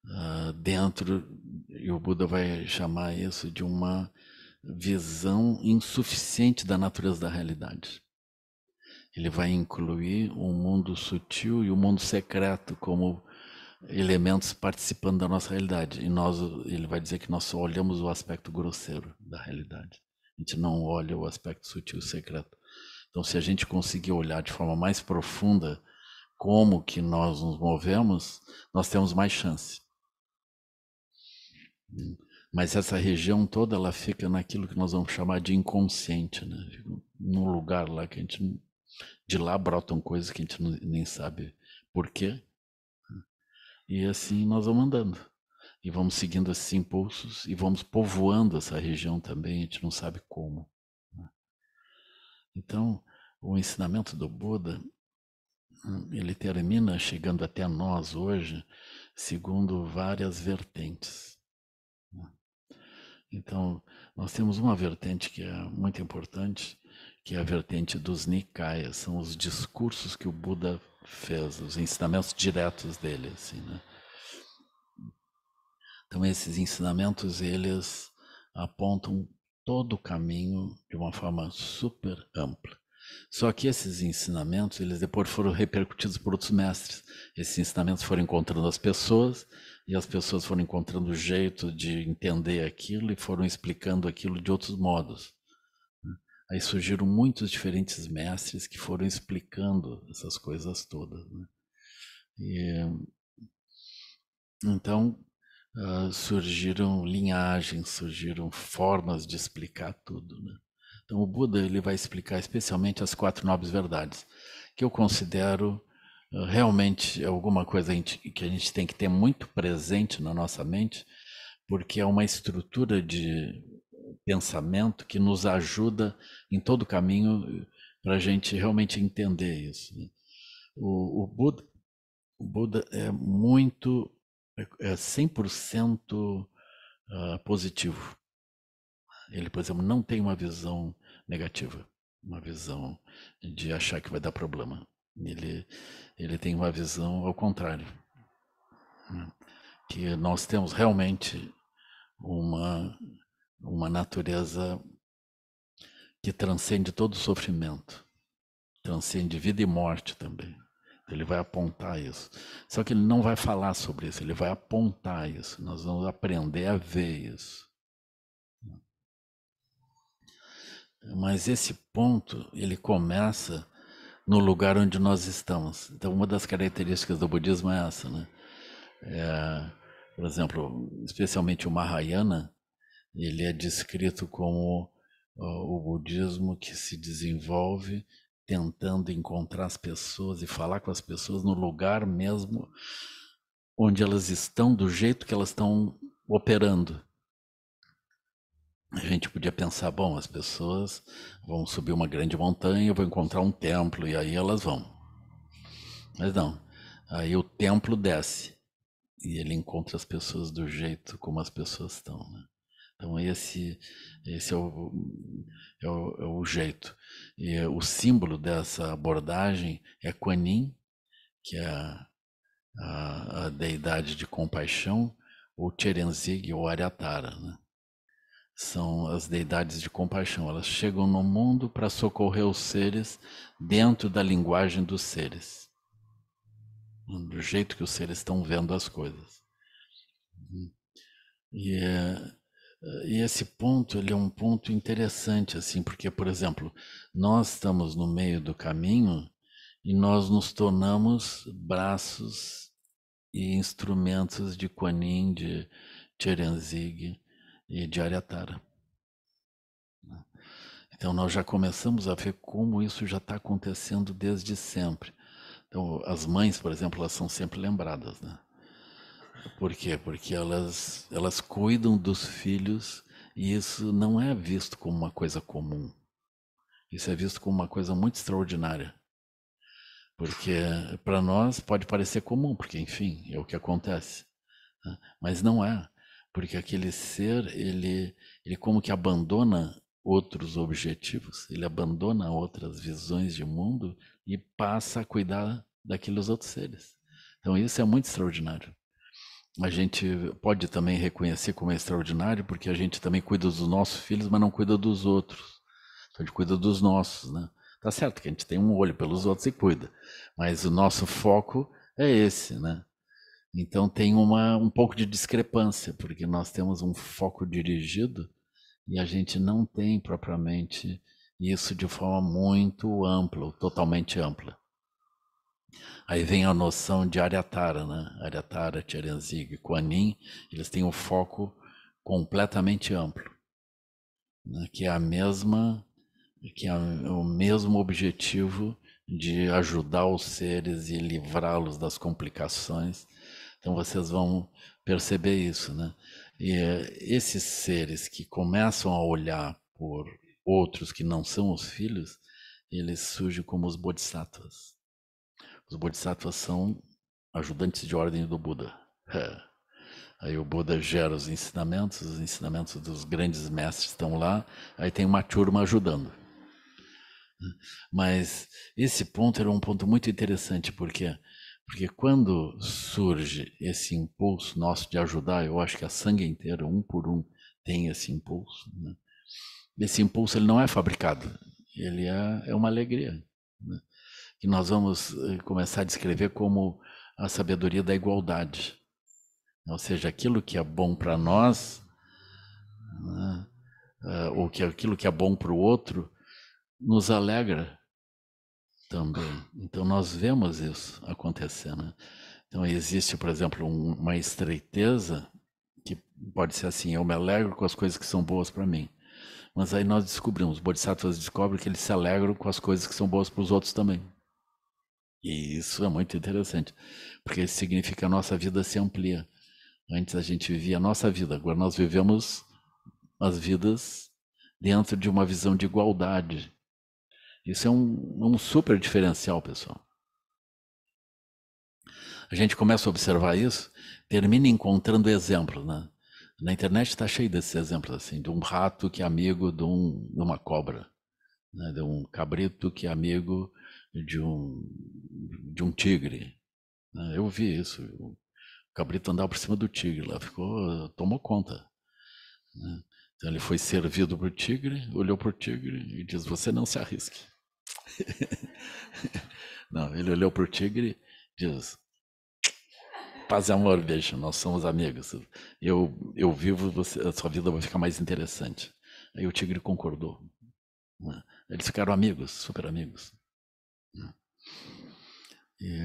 ah, dentro, e o Buda vai chamar isso de uma visão insuficiente da natureza da realidade. Ele vai incluir o um mundo sutil e o um mundo secreto como elementos participando da nossa realidade. E nós, ele vai dizer que nós só olhamos o aspecto grosseiro da realidade. A gente não olha o aspecto sutil secreto. Então, se a gente conseguir olhar de forma mais profunda como que nós nos movemos, nós temos mais chance. Mas essa região toda ela fica naquilo que nós vamos chamar de inconsciente, né? num lugar lá que a gente de lá brotam coisas que a gente não, nem sabe por quê. E assim nós vamos andando. E vamos seguindo esses impulsos e vamos povoando essa região também, a gente não sabe como. Né? Então, o ensinamento do Buda, ele termina chegando até nós hoje, segundo várias vertentes. Então, nós temos uma vertente que é muito importante, que é a vertente dos Nikayas, são os discursos que o Buda fez, os ensinamentos diretos dele, assim, né? Então, esses ensinamentos, eles apontam todo o caminho de uma forma super ampla. Só que esses ensinamentos, eles depois foram repercutidos por outros mestres. Esses ensinamentos foram encontrando as pessoas, e as pessoas foram encontrando jeito de entender aquilo e foram explicando aquilo de outros modos. Né? Aí surgiram muitos diferentes mestres que foram explicando essas coisas todas. Né? E, então, uh, surgiram linhagens, surgiram formas de explicar tudo. Né? Então, o Buda ele vai explicar especialmente as Quatro Nobres Verdades, que eu considero realmente é alguma coisa que a gente tem que ter muito presente na nossa mente, porque é uma estrutura de pensamento que nos ajuda em todo o caminho para a gente realmente entender isso. Né? O, o, Buda, o Buda é muito, é 100% é ah, positivo. Ele, por exemplo, não tem uma visão negativa, uma visão de achar que vai dar problema. Ele, ele tem uma visão ao contrário. Né? Que nós temos realmente uma, uma natureza que transcende todo sofrimento, transcende vida e morte também. Ele vai apontar isso. Só que ele não vai falar sobre isso, ele vai apontar isso. Nós vamos aprender a ver isso. Mas esse ponto, ele começa no lugar onde nós estamos. Então, uma das características do budismo é essa, né? É, por exemplo, especialmente o Mahayana, ele é descrito como o budismo que se desenvolve tentando encontrar as pessoas e falar com as pessoas no lugar mesmo onde elas estão, do jeito que elas estão operando a gente podia pensar, bom, as pessoas vão subir uma grande montanha, vão encontrar um templo e aí elas vão. Mas não. Aí o templo desce e ele encontra as pessoas do jeito como as pessoas estão. Né? Então esse esse é o, é o, é o jeito. E o símbolo dessa abordagem é Kuan Yin, que é a, a, a deidade de compaixão, ou Cherenzig ou Aryatara, né? são as deidades de compaixão. Elas chegam no mundo para socorrer os seres dentro da linguagem dos seres, do jeito que os seres estão vendo as coisas. E, é, e esse ponto ele é um ponto interessante, assim, porque, por exemplo, nós estamos no meio do caminho e nós nos tornamos braços e instrumentos de Quanin, de Cherenzig, e de Aryatara. Então, nós já começamos a ver como isso já está acontecendo desde sempre. Então, as mães, por exemplo, elas são sempre lembradas, né? Por quê? Porque elas, elas cuidam dos filhos e isso não é visto como uma coisa comum. Isso é visto como uma coisa muito extraordinária. Porque para nós pode parecer comum, porque enfim, é o que acontece. Né? Mas não é porque aquele ser ele ele como que abandona outros objetivos, ele abandona outras visões de mundo e passa a cuidar daqueles outros seres. Então isso é muito extraordinário. A gente pode também reconhecer como é extraordinário porque a gente também cuida dos nossos filhos, mas não cuida dos outros. Então a gente cuida dos nossos, né? Tá certo que a gente tem um olho pelos outros e cuida, mas o nosso foco é esse, né? Então tem uma, um pouco de discrepância, porque nós temos um foco dirigido e a gente não tem propriamente isso de forma muito ampla, totalmente ampla. Aí vem a noção de Aryatara, né? Aryatara, Terenzig e Kuan eles têm um foco completamente amplo, né? que é a mesma, que é o mesmo objetivo de ajudar os seres e livrá-los das complicações então vocês vão perceber isso, né? E eh, esses seres que começam a olhar por outros que não são os filhos, eles surgem como os bodhisattvas. Os bodhisattvas são ajudantes de ordem do Buda. [laughs] Aí o Buda gera os ensinamentos, os ensinamentos dos grandes mestres estão lá, aí tem uma turma ajudando. Mas esse ponto era um ponto muito interessante, porque porque quando surge esse impulso nosso de ajudar, eu acho que a sangue inteira, um por um, tem esse impulso. Né? Esse impulso ele não é fabricado, ele é, é uma alegria. Né? Que nós vamos eh, começar a descrever como a sabedoria da igualdade. Né? Ou seja, aquilo que é bom para nós, né? Eh, ou que é, aquilo que é bom para o outro, nos alegra também. Então nós vemos isso acontecendo. Né? Então existe, por exemplo, um, uma estreiteza que pode ser assim: eu me alegro com as coisas que são boas para mim. Mas aí nós descobrimos, os bodhisattvas descobrem que eles se alegram com as coisas que são boas para os outros também. E isso é muito interessante, porque isso significa que a nossa vida se amplia. Antes a gente vivia a nossa vida, agora nós vivemos as vidas dentro de uma visão de igualdade, isso é um, um super diferencial, pessoal. A gente começa a observar isso, termina encontrando exemplos, né? Na internet está cheio desses exemplos assim, de um rato que é amigo de, um, de uma cobra, né? de um cabrito que é amigo de um, de um tigre. Né? Eu vi isso. O cabrito andava por cima do tigre, lá ficou, tomou conta. Né? Então ele foi servido para o tigre, olhou para o tigre e diz: Você não se arrisque. [laughs] Não, ele olhou para o tigre e diz: Paz e amor, beijo, nós somos amigos. Eu, eu vivo, você, a sua vida vai ficar mais interessante. Aí o tigre concordou. Né? Eles ficaram amigos, super amigos. Né? E,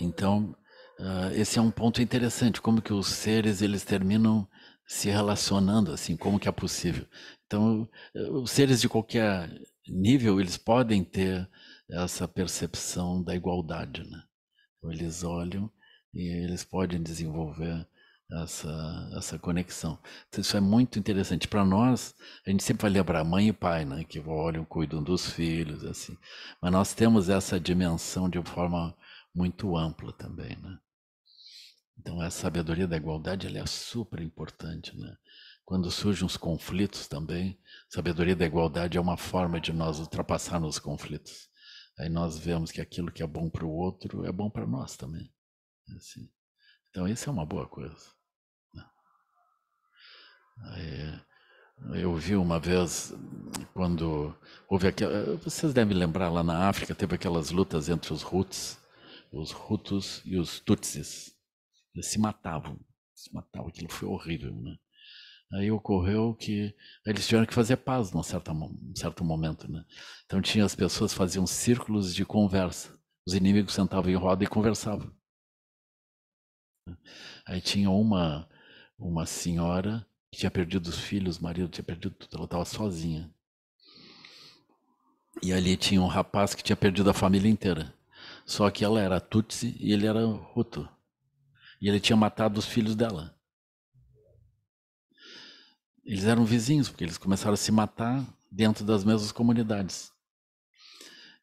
então, ah, esse é um ponto interessante, como que os seres eles terminam se relacionando assim, como que é possível. Então, os seres de qualquer nível, eles podem ter essa percepção da igualdade, né? Então, eles olham e eles podem desenvolver essa, essa conexão. Então, isso é muito interessante. Para nós, a gente sempre vai lembrar mãe e pai, né? Que olham, cuidam dos filhos, assim. Mas nós temos essa dimensão de forma muito ampla também, né? Então, a sabedoria da igualdade ela é super importante, né? Quando surgem os conflitos também, Sabedoria da igualdade é uma forma de nós ultrapassarmos os conflitos. Aí nós vemos que aquilo que é bom para o outro é bom para nós também. Né, assim. Então, isso é uma boa coisa. Né. Eu vi uma vez, quando houve aquela. Vocês devem lembrar, lá na África teve aquelas lutas entre os Hutus, os Hutus e os Tutsis. Eles se matavam, se matavam, aquilo foi horrível, né? Aí ocorreu que eles tiveram que fazer paz num certo, num certo momento, né? Então tinha as pessoas faziam círculos de conversa. Os inimigos sentavam em roda e conversavam. Aí tinha uma uma senhora que tinha perdido os filhos, o marido tinha perdido tudo, ela estava sozinha. E ali tinha um rapaz que tinha perdido a família inteira. Só que ela era Tutsi e ele era Hutu. E ele tinha matado os filhos dela. Eles eram vizinhos, porque eles começaram a se matar dentro das mesmas comunidades.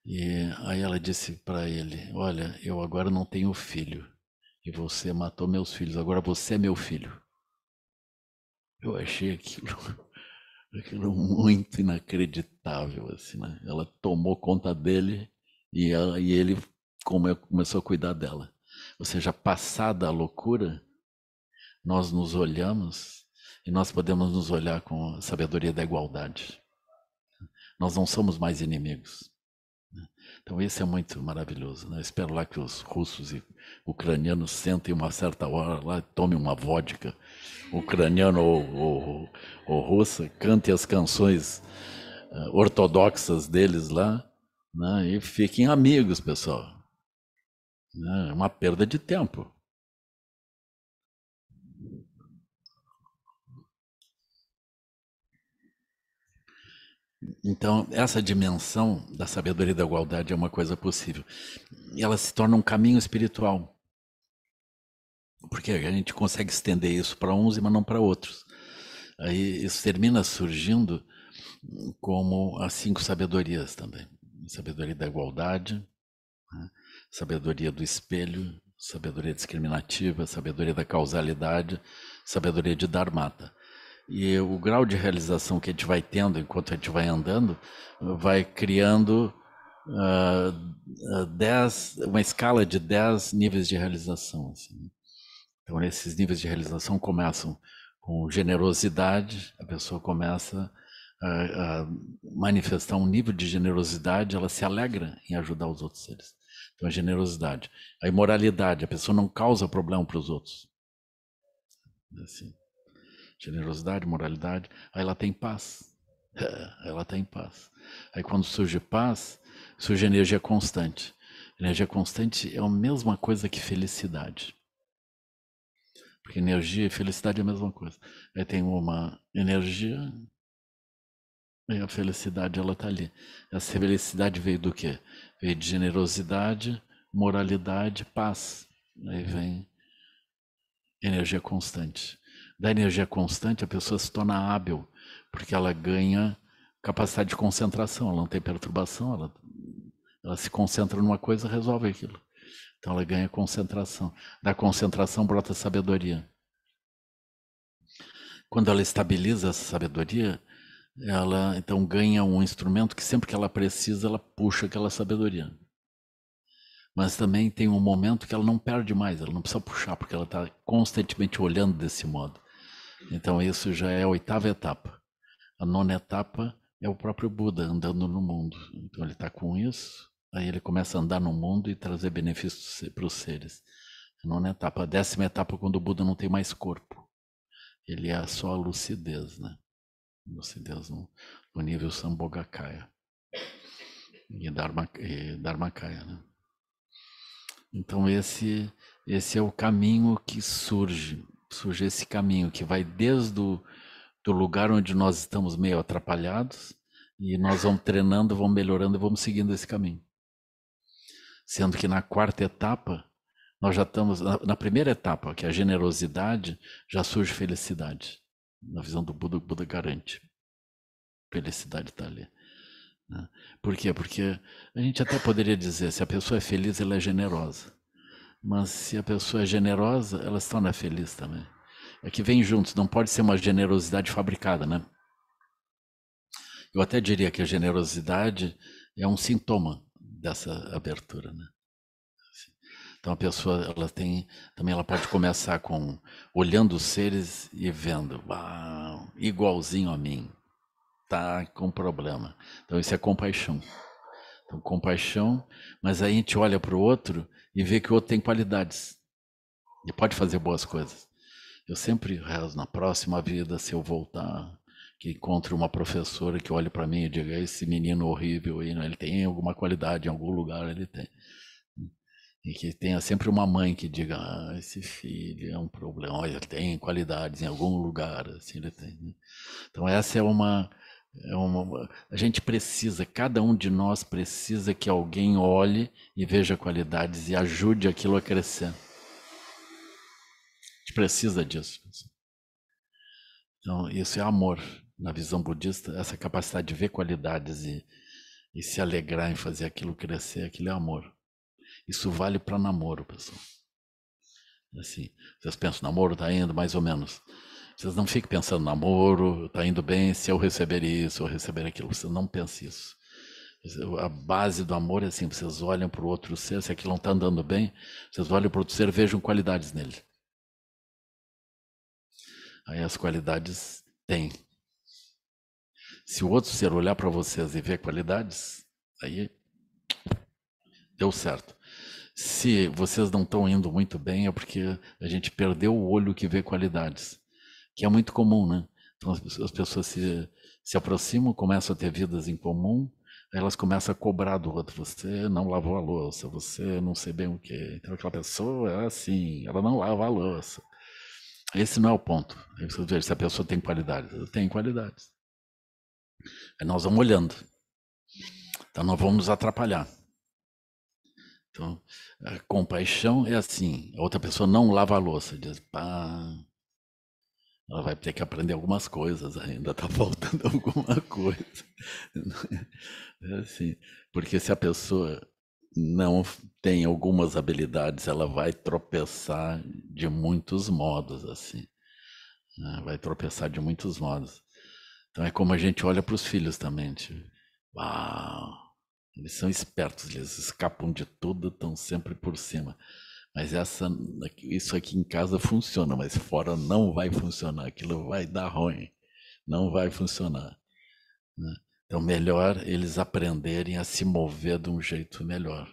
E aí ela disse para ele: Olha, eu agora não tenho filho. E você matou meus filhos, agora você é meu filho. Eu achei aquilo, [laughs] aquilo muito inacreditável. Assim, né? Ela tomou conta dele e, ela, e ele come, começou a cuidar dela. Ou seja, passada a loucura, nós nos olhamos e nós podemos nos olhar com a sabedoria da igualdade. Nós não somos mais inimigos. Então, isso é muito maravilhoso. Né? Espero lá que os russos e ucranianos sentem uma certa hora lá, tomem uma vodka ucraniano ou, ou, ou russa, cantem as canções uh, ortodoxas deles lá né? e fiquem amigos, pessoal. Né? É uma perda de tempo. Então, essa dimensão da sabedoria e da igualdade é uma coisa possível. Ela se torna um caminho espiritual. Porque a gente consegue estender isso para uns, mas não para outros. Aí isso termina surgindo como as cinco sabedorias também: sabedoria da igualdade, né? sabedoria do espelho, sabedoria discriminativa, sabedoria da causalidade, sabedoria de Dharmata. E o grau de realização que a gente vai tendo enquanto a gente vai andando vai criando uh, dez, uma escala de 10 níveis de realização. Assim. Né? Então, esses níveis de realização começam com generosidade, a pessoa começa a, a manifestar um nível de generosidade, ela se alegra em ajudar os outros seres. Então, a é generosidade. A imoralidade, a pessoa não causa problema para os outros. Assim generosidade, moralidade, aí ela tem paz. [laughs] Ela tem paz. Aí quando surge paz, surge energia constante. Energia constante é a mesma coisa que felicidade. Porque energia e felicidade é a mesma coisa. Aí tem uma energia e a felicidade ela está ali. Essa felicidade veio do quê? Veio de generosidade, moralidade, paz. Aí vem energia constante da energia constante, a pessoa se torna hábil, porque ela ganha capacidade de concentração, ela não tem perturbação, ela, ela se concentra numa coisa e resolve aquilo. Então ela ganha concentração. Da concentração brota sabedoria. Quando ela estabiliza essa sabedoria, ela então ganha um instrumento que sempre que ela precisa, ela puxa aquela sabedoria. Mas também tem um momento que ela não perde mais, ela não precisa puxar, porque ela está constantemente olhando desse modo. Então, isso já é a oitava etapa. A nona etapa é o próprio Buda andando no mundo. Então, ele está com isso, aí ele começa a andar no mundo e trazer benefícios para os seres. A nona etapa. A décima etapa, quando o Buda não tem mais corpo. Ele é só a lucidez, né? Lucidez no, no nível Sambhogakaya e e Dharmakaya, né? Então, esse, esse é o caminho que surge surge esse caminho que vai desde o do lugar onde nós estamos meio atrapalhados e nós vamos treinando, vamos melhorando e vamos seguindo esse caminho. Sendo que na quarta etapa, nós já estamos, na, na primeira etapa, que é a generosidade, já surge felicidade. Na visão do Buda, o Buda garante. Felicidade está ali. Né? Por quê? Porque a gente até poderia dizer, se a pessoa é feliz, ela é generosa. Mas se a pessoa é generosa, ela se torna feliz também. É que vem juntos, não pode ser uma generosidade fabricada, né? Eu até diria que a generosidade é um sintoma dessa abertura, né? Assim. Então a pessoa ela tem também ela pode começar com olhando os seres e vendo, uau, igualzinho a mim, tá com problema. Então isso é compaixão. Então compaixão, mas aí a gente olha para o outro e ver que o outro tem qualidades e pode fazer boas coisas. Eu sempre rezo na próxima vida, se eu voltar, que encontre uma professora que olhe para mim e diga: esse menino horrível aí, né, ele tem alguma qualidade em algum lugar, ele tem. E que tenha sempre uma mãe que diga: ah, esse filho é um problema, ele tem qualidades em algum lugar, assim ele tem. Né. Então, essa é uma é uma, a gente precisa, cada um de nós precisa que alguém olhe e veja qualidades e ajude aquilo a crescer. A gente precisa disso. Então, isso é amor. Na visão budista, essa capacidade de ver qualidades e, e se alegrar em fazer aquilo crescer, aquilo é amor. Isso vale para namoro, pessoal. Assim, vocês pensam, namoro está indo mais ou menos. Vocês não fiquem pensando namoro, tá indo bem, se eu receber isso, eu receber aquilo. Vocês não pensem isso. A base do amor é assim: vocês olham para o outro ser, se aquilo não está andando bem, vocês olham para o outro ser vejam qualidades nele. Aí as qualidades têm. Se o outro ser olhar para vocês e ver qualidades, aí deu certo. Se vocês não estão indo muito bem, é porque a gente perdeu o olho que vê qualidades que é muito comum, né? Então as pessoas se, se aproximam, começam a ter vidas em comum, elas começam a cobrar do outro. Você não lavou a louça, você não sei bem o quê. Então aquela pessoa é assim, ela não lava a louça. Esse não é o ponto. Você vê se a pessoa tem qualidades. Tem qualidades. Aí nós vamos olhando. Então não vamos nos atrapalhar. Então, a compaixão é assim. A outra pessoa não lava a louça. Diz, pá, ela vai ter que aprender algumas coisas ainda, está [laughs] faltando alguma coisa. [laughs] É assim, porque se a pessoa não tem algumas habilidades, ela vai tropeçar de muitos modos, assim. Né? Vai tropeçar de muitos modos. Então é como a gente olha para os filhos também, tipo, uau, eles são espertos, eles escapam de tudo, estão sempre por cima mas essa, isso aqui em casa funciona, mas fora não vai funcionar, aquilo vai dar ruim, não vai funcionar. Né? Então, melhor eles aprenderem a se mover de um jeito melhor.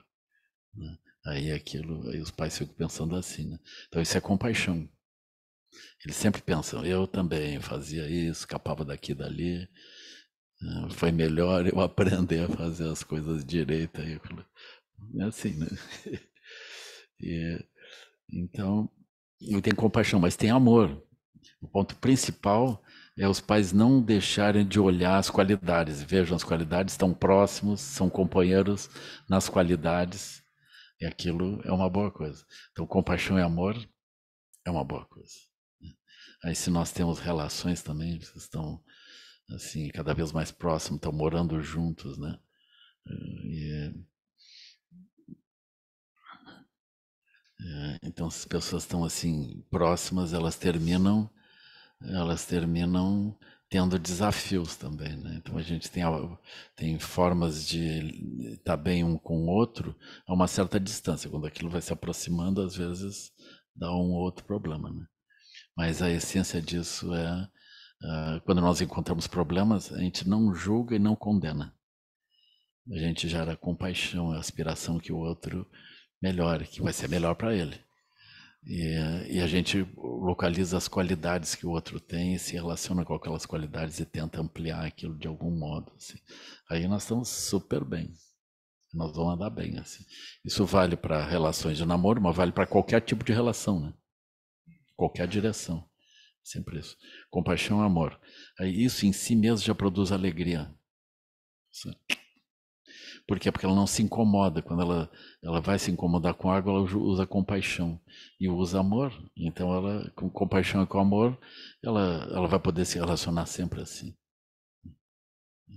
Né? Aí aquilo, aí os pais ficam pensando assim. Né? Então, isso é compaixão. Eles sempre pensam, eu também fazia isso, escapava daqui e dali. Né? Foi melhor eu [laughs] aprender a fazer as coisas direito. Aí, é assim, né? [laughs] E, é, então, eu tem compaixão, mas tem amor. O ponto principal é os pais não deixarem de olhar as qualidades. Vejam, as qualidades estão próximos, são companheiros nas qualidades, e aquilo é uma boa coisa. Então, compaixão e amor é uma boa coisa. Né? Aí, se nós temos relações também, vocês estão assim, cada vez mais próximos, estão morando juntos, né? Eh, e É, então, se as pessoas estão assim próximas, elas terminam, elas terminam tendo desafios também, né? Então a gente tem, tem formas de estar bem um com o outro a uma certa distância. Quando aquilo vai se aproximando, às vezes dá um ou outro problema, né? Mas a essência disso é uh, quando nós encontramos problemas, a gente não julga e não condena. A gente gera compaixão, a aspiração que o outro melhore, que vai ser melhor para ele. E, e, a gente localiza as qualidades que o outro tem e se relaciona com aquelas qualidades e tenta ampliar aquilo de algum modo. Assim. Aí nós estamos super bem. Nós vamos andar bem. Assim. Isso vale para relações de namoro, mas vale para qualquer tipo de relação, né? qualquer direção. Sempre isso. Compaixão e amor. Aí isso em si mesmo já produz alegria. Por quê? Porque ela não se incomoda. Quando ela, ela vai se incomodar com água, ela usa compaixão e usa amor. Então, ela com compaixão e com amor, ela, ela vai poder se relacionar sempre assim.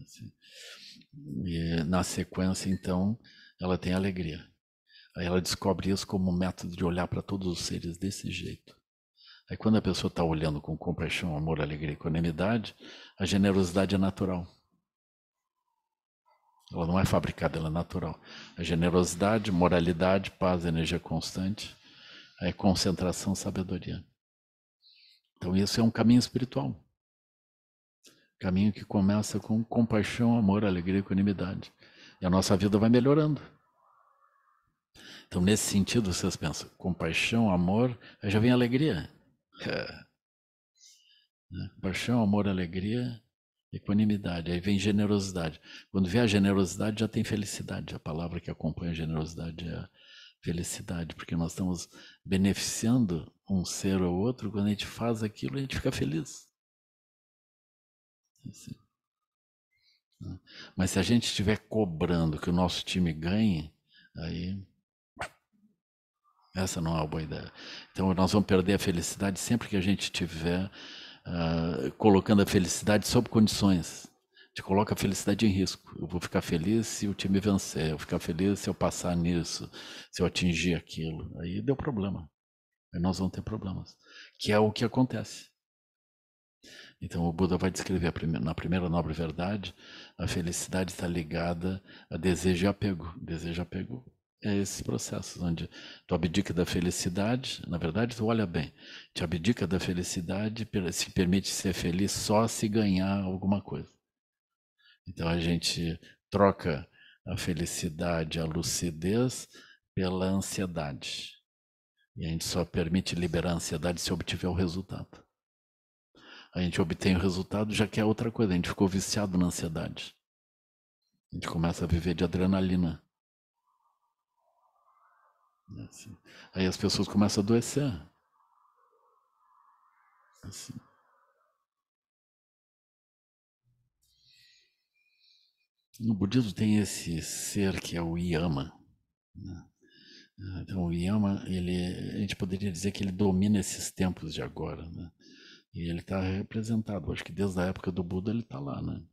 assim. E, na sequência, então, ela tem alegria. Aí ela descobre isso como um método de olhar para todos os seres desse jeito. Aí quando a pessoa está olhando com compaixão, amor, alegria e equanimidade, a generosidade é natural. Ela não é fabricada, ela é natural. A generosidade, moralidade, paz, energia constante, a concentração, sabedoria. Então, isso é um caminho espiritual. Caminho que começa com compaixão, amor, alegria e equanimidade. E a nossa vida vai melhorando. Então, nesse sentido, vocês pensam, compaixão, amor, aí já vem alegria. É. Né? Paixão, amor, alegria Equanimidade, aí vem generosidade. Quando vê a generosidade, já tem felicidade. A palavra que acompanha a generosidade é a felicidade, porque nós estamos beneficiando um ser ou outro. Quando a gente faz aquilo, a gente fica feliz. É assim. Mas se a gente estiver cobrando que o nosso time ganhe, aí essa não é uma boa ideia. Então nós vamos perder a felicidade sempre que a gente tiver uh, colocando a felicidade sob condições. te coloca a felicidade em risco. Eu vou ficar feliz se o time vencer, eu vou ficar feliz se eu passar nisso, se eu atingir aquilo. Aí deu problema. Aí nós vamos ter problemas. Que é o que acontece. Então o Buda vai descrever primeira, na primeira nobre verdade, a felicidade está ligada a desejo e apego. Desejo e apego é esses processos onde tu abdica da felicidade, na verdade tu olha bem, te abdica da felicidade, se permite ser feliz só se ganhar alguma coisa. Então a gente troca a felicidade, a lucidez pela ansiedade. E a gente só permite liberar a ansiedade se obtiver o resultado. A gente obtém o resultado já que é outra coisa, a gente ficou viciado na ansiedade. A gente começa a viver de adrenalina né, assim. Aí as pessoas começam a adoecer. Assim. No budismo tem esse ser que é o Yama. Né. Então, o Yama, ele, a gente poderia dizer que ele domina esses tempos de agora. Né? E ele está representado. Acho que desde a época do Buda ele está lá. Né?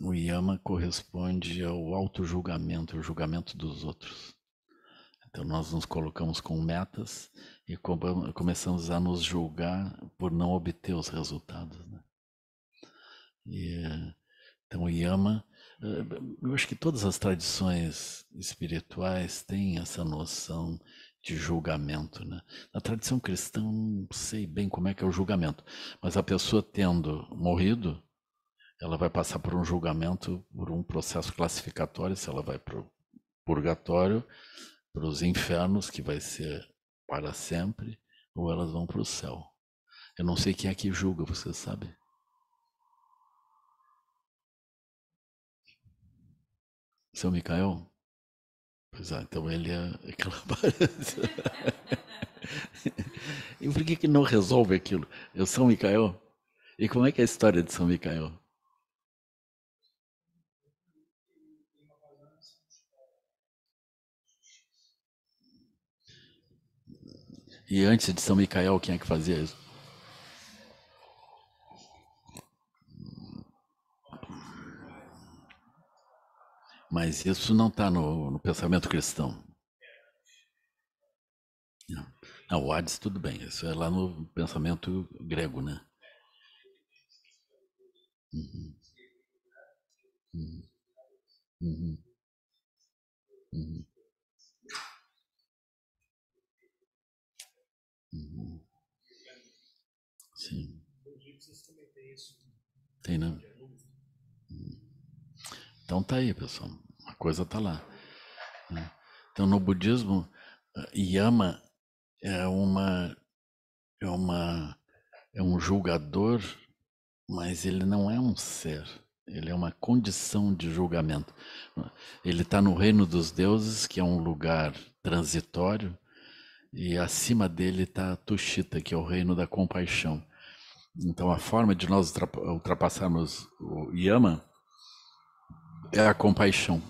O yama corresponde ao auto-julgamento, o julgamento dos outros. Então nós nos colocamos com metas e começamos a nos julgar por não obter os resultados. Né? E, então o yama, eh, eu acho que todas as tradições espirituais têm essa noção de julgamento. Né? Na tradição cristã, não sei bem como é que é o julgamento, mas a pessoa tendo morrido, ela vai passar por um julgamento, por um processo classificatório, se ela vai para o purgatório, para os infernos, que vai ser para sempre, ou elas vão para o céu. Eu não sei quem é que julga, você sabe? Seu Micael? Pois é, então ele é aquela [laughs] aparência. e por que, que não resolve aquilo? Eu, São Micael? E como é que é a história de São Micael? E antes de São Micael, quem é que fazia isso? Mas isso não está no, no, pensamento cristão. Não. o Hades tudo bem, isso é lá no pensamento grego, né? Uhum. Uhum. Uhum. uhum. Sim. Tem, né? Então tá aí, pessoal. A coisa tá lá. Né? Então no budismo, eh, Yama é uma é uma é um julgador, mas ele não é um ser. Ele é uma condição de julgamento. Ele está no reino dos deuses, que é um lugar transitório, e acima dele está Tushita, que é o reino da compaixão. Então, a forma de nós ultrapassarmos o Yama é a compaixão.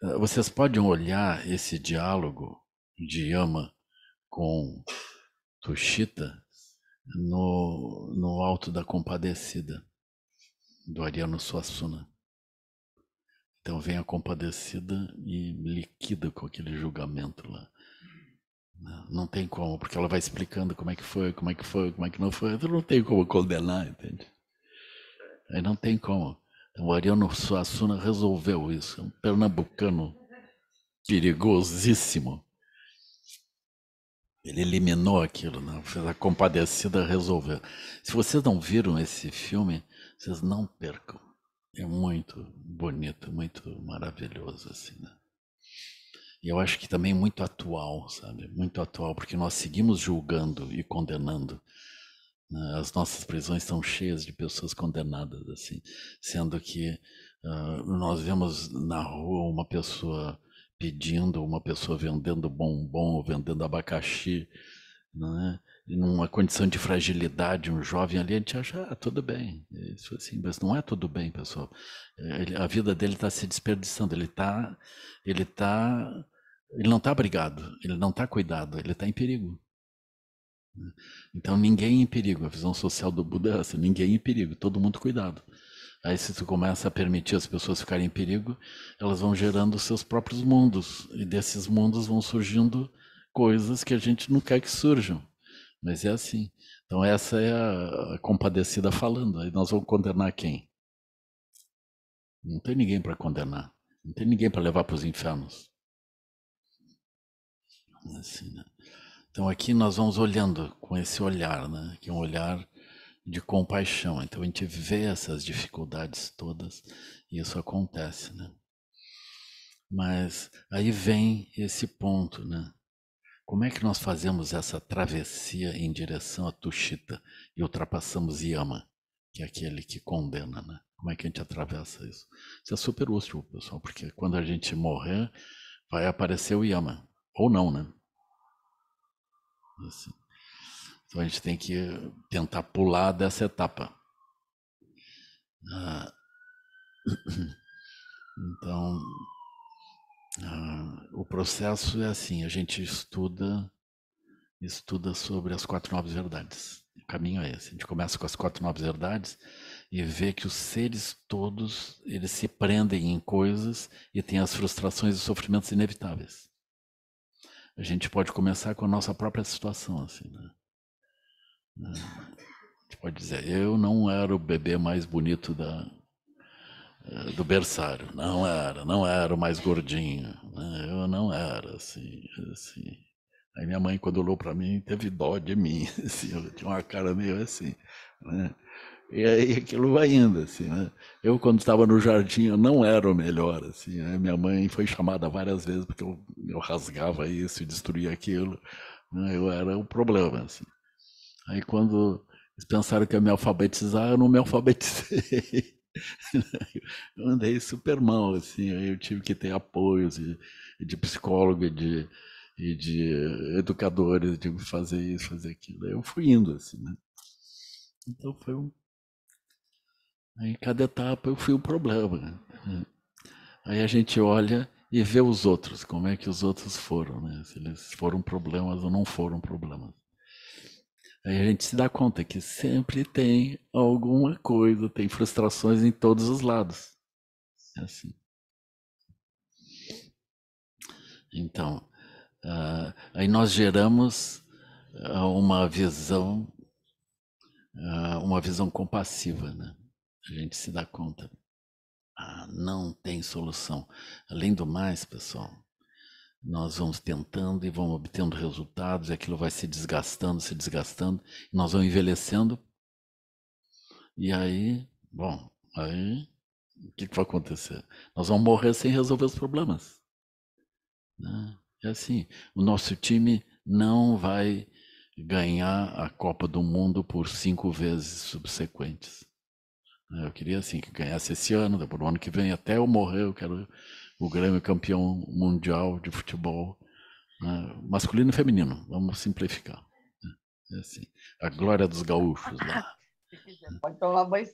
Ah, vocês podem olhar esse diálogo de Yama com Tushita no, no Alto da Compadecida, do Ariano Suassuna. Então vem a compadecida e liquida com aquele julgamento lá. Não tem como, porque ela vai explicando como é que foi, como é que foi, como é que não foi. Então não tem como condenar, entende? Aí não tem como. o Ariano Suassuna resolveu isso. É um pernambucano perigosíssimo. Ele eliminou aquilo, né? fez a compadecida resolver. Se vocês não viram esse filme, vocês não percam. É muito bonito, muito maravilhoso assim, né? E eu acho que também muito atual, sabe? Muito atual, porque nós seguimos julgando e condenando. Né? As nossas prisões estão cheias de pessoas condenadas, assim, sendo que uh, nós vemos na rua uma pessoa pedindo, uma pessoa vendendo bombom, vendendo abacaxi, né? numa condição de fragilidade, um jovem ali, a gente acha, ah, tudo bem. É isso assim, mas não é tudo bem, pessoal. É, ele, a vida dele está se desperdiçando, ele está ele tá ele não está abrigado, ele não está cuidado, ele está em perigo. Né? Então ninguém é em perigo. A visão social do Buda é essa: ninguém é em perigo, todo mundo cuidado. Aí se tu começa a permitir as pessoas ficarem em perigo, elas vão gerando seus próprios mundos e desses mundos vão surgindo coisas que a gente não quer que surjam. Mas é assim. Então essa é a compadecida falando. Aí nós vamos condenar quem? Não tem ninguém para condenar. Não tem ninguém para levar para os infernos. Assim, né? Então aqui nós vamos olhando com esse olhar, né? que é um olhar de compaixão. Então a gente vê essas dificuldades todas e isso acontece. Né? Mas aí vem esse ponto, né? Como é que nós fazemos essa travessia em direção a Tushita e ultrapassamos Yama, que é aquele que condena, né? Como é que a gente atravessa isso? Isso é super útil, pessoal, porque quando a gente morrer, vai aparecer o Yama. Ou não, né? Assim. Então a gente tem que tentar pular dessa etapa. Ah. [coughs] então, ah, o processo é assim: a gente estuda estuda sobre as quatro novas verdades. O caminho é esse. A gente começa com as quatro novas verdades e vê que os seres todos eles se prendem em coisas e têm as frustrações e sofrimentos inevitáveis a gente pode começar com a nossa própria situação, assim, né? né? A gente pode dizer, eu não era o bebê mais bonito da, eh, do berçário, não era, não era o mais gordinho, né? eu não era, assim, assim. Aí minha mãe, quando olhou para mim, teve dó de mim, [laughs] assim, eu tinha uma cara meio assim, né? E aí aquilo vai indo, assim, né? Eu, quando estava no jardim, eu não era o melhor, assim, né? Minha mãe foi chamada várias vezes porque eu, eu rasgava isso e destruía aquilo. Né? Eu era o problema, assim. Aí quando eles pensaram que ia me alfabetizar, eu não me alfabetizei. [laughs] eu andei super mal, assim, aí eu tive que ter apoios de, de psicólogo e de, e de educadores, de fazer isso, fazer aquilo. Aí eu fui indo, assim, né? Então foi um em cada etapa eu fui o problema. Aí a gente olha e vê os outros, como é que os outros foram, né? se eles foram problemas ou não foram problemas. Aí a gente se dá conta que sempre tem alguma coisa, tem frustrações em todos os lados. É assim. Então, uh, aí nós geramos uh, uma visão, uh, uma visão compassiva, né? a gente se dá conta. Ah, não tem solução. Além do mais, pessoal, nós vamos tentando e vamos obtendo resultados, e aquilo vai se desgastando, se desgastando, e nós vamos envelhecendo. E aí, bom, aí o que, que vai acontecer? Nós vamos morrer sem resolver os problemas. Né? É assim, o nosso time não vai ganhar a Copa do Mundo por cinco vezes subsequentes. Né, eu queria assim que ganhasse esse ano, depois no ano que vem, até eu morrer, eu quero o Grêmio campeão mundial de futebol né? masculino e feminino. Vamos simplificar. Né, é assim, a glória dos gaúchos né. lá. [laughs] Pode tomar banho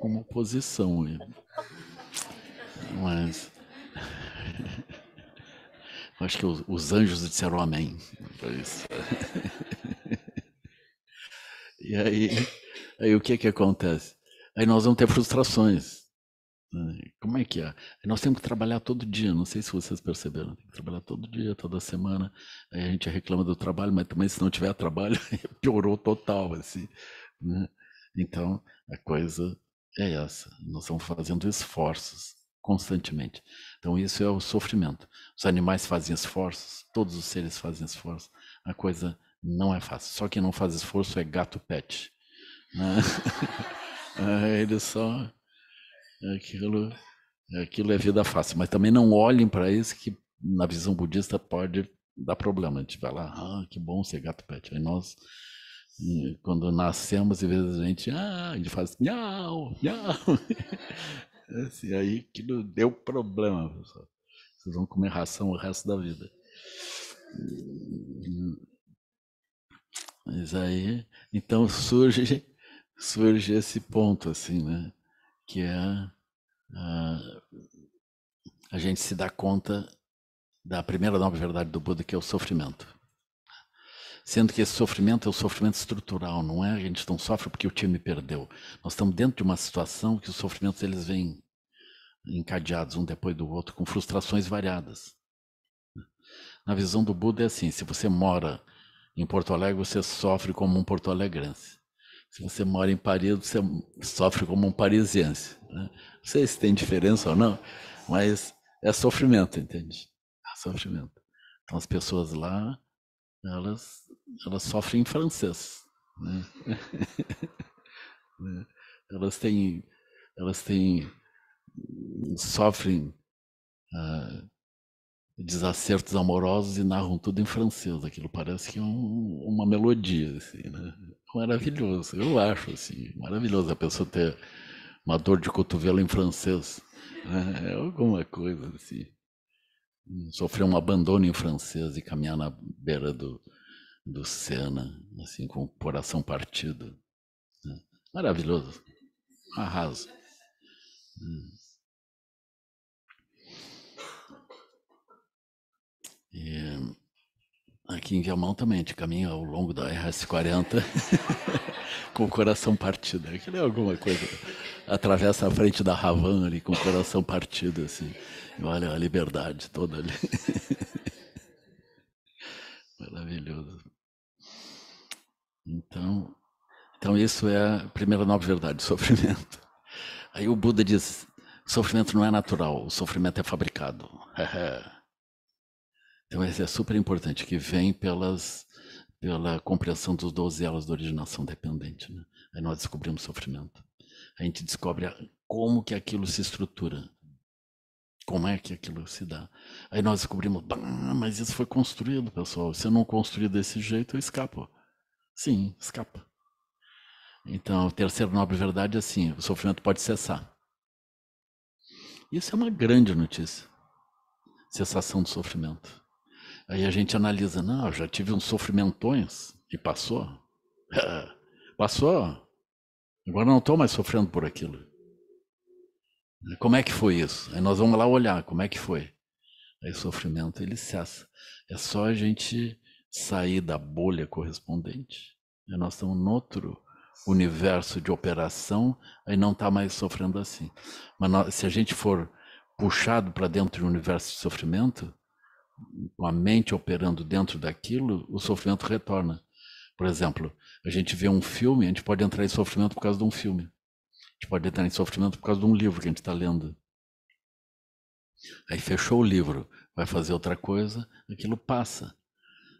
Como oposição, [laughs] mas [laughs] acho que os, os anjos disseram amém. Foi isso. E aí, [laughs] aí o que que acontece? Aí nós vamos ter frustrações. Né? Como é que é? Nós temos que trabalhar todo dia, não sei se vocês perceberam, tem que trabalhar todo dia, toda semana. Aí a gente reclama do trabalho, mas também se não tiver [laughs] trabalho, [laughs] piorou total. Assim, né? Então, a coisa é essa. Nós estamos fazendo esforços constantemente. Então, isso é o sofrimento. Os animais fazem esforços, todos os seres fazem esforços. A coisa não é fácil. Só quem não faz esforço é gato pet. Né? [laughs] É, Ele só. É aquilo, é, aquilo é vida fácil. Mas também não olhem para isso que, na visão budista, pode dar problema. A gente vai lá, ah, que bom ser gato pet. Aí nós quando nascemos, às vezes a gente, ah, a gente faz miau, miau. [laughs] assim, aí que deu problema, pessoal. Vocês vão comer ração o resto da vida. Mas aí, então surge [laughs] surge esse ponto assim, né? Que é a, ah, a gente se dá conta da primeira nova verdade do Buda, que é o sofrimento. Sendo que esse sofrimento é o sofrimento estrutural, não é a gente não sofre porque o time perdeu. Nós estamos dentro de uma situação que os sofrimentos eles vêm encadeados um depois do outro, com frustrações variadas. Na visão do Buda é assim: se você mora em Porto Alegre, você sofre como um porto-alegrense. Se você mora em Paris, você sofre como um parisiense. Né? Não sei se tem diferença ou não, mas é sofrimento, entende? É sofrimento. Então, as pessoas lá, elas, elas sofrem em francês. Né? [laughs] né? elas têm, elas têm, sofrem ah, desacertos amorosos e narram tudo em francês. Aquilo parece que é um, uma melodia, assim, né? Maravilhoso, eu acho, assim, maravilhoso a pessoa ter uma dor de cotovelo em francês, né? é alguma coisa assim. Sofrer um abandono em francês e caminhar na beira do, do Sena, assim, com o coração partido. Né? Maravilhoso, arraso. Hum. E aqui em Viamão também, a gente caminha ao longo da RS40 [laughs] com o coração partido. Aquilo é alguma coisa. Atravessa a frente da Ravan ali com o coração partido, assim. E olha a liberdade toda ali. [laughs] Maravilhoso. Então, então isso é a primeira nova verdade, [laughs] sofrimento. Aí o Buda diz, sofrimento não é natural, o sofrimento é fabricado. Então, esse é super importante, que vem pelas, pela compreensão dos 12 elos da originação dependente. Né? Aí nós descobrimos sofrimento. A gente descobre como que aquilo se estrutura. Como é que aquilo se dá? Aí nós descobrimos, mas isso foi construído, pessoal. Se eu não construir desse jeito, eu escapo. Sim, escapa. Então, a terceira nobre verdade é assim: o sofrimento pode cessar. Isso é uma grande notícia. Cessação do sofrimento. Aí a gente analisa, não, já tive uns sofrimentões e passou. [laughs] passou. Agora não estou mais sofrendo por aquilo. Como é que foi isso? Aí nós vamos lá olhar como é que foi. Aí o sofrimento ele cessa. É só a gente sair da bolha correspondente. nós estamos em outro universo de operação, aí não está mais sofrendo assim. Mas nós, se a gente for puxado para dentro do universo de sofrimento, com a mente operando dentro daquilo, o sofrimento retorna. Por exemplo, a gente vê um filme, a gente pode entrar em sofrimento por causa de um filme. A gente pode entrar em sofrimento por causa de um livro que a gente está lendo. Aí fechou o livro, vai fazer outra coisa, aquilo passa.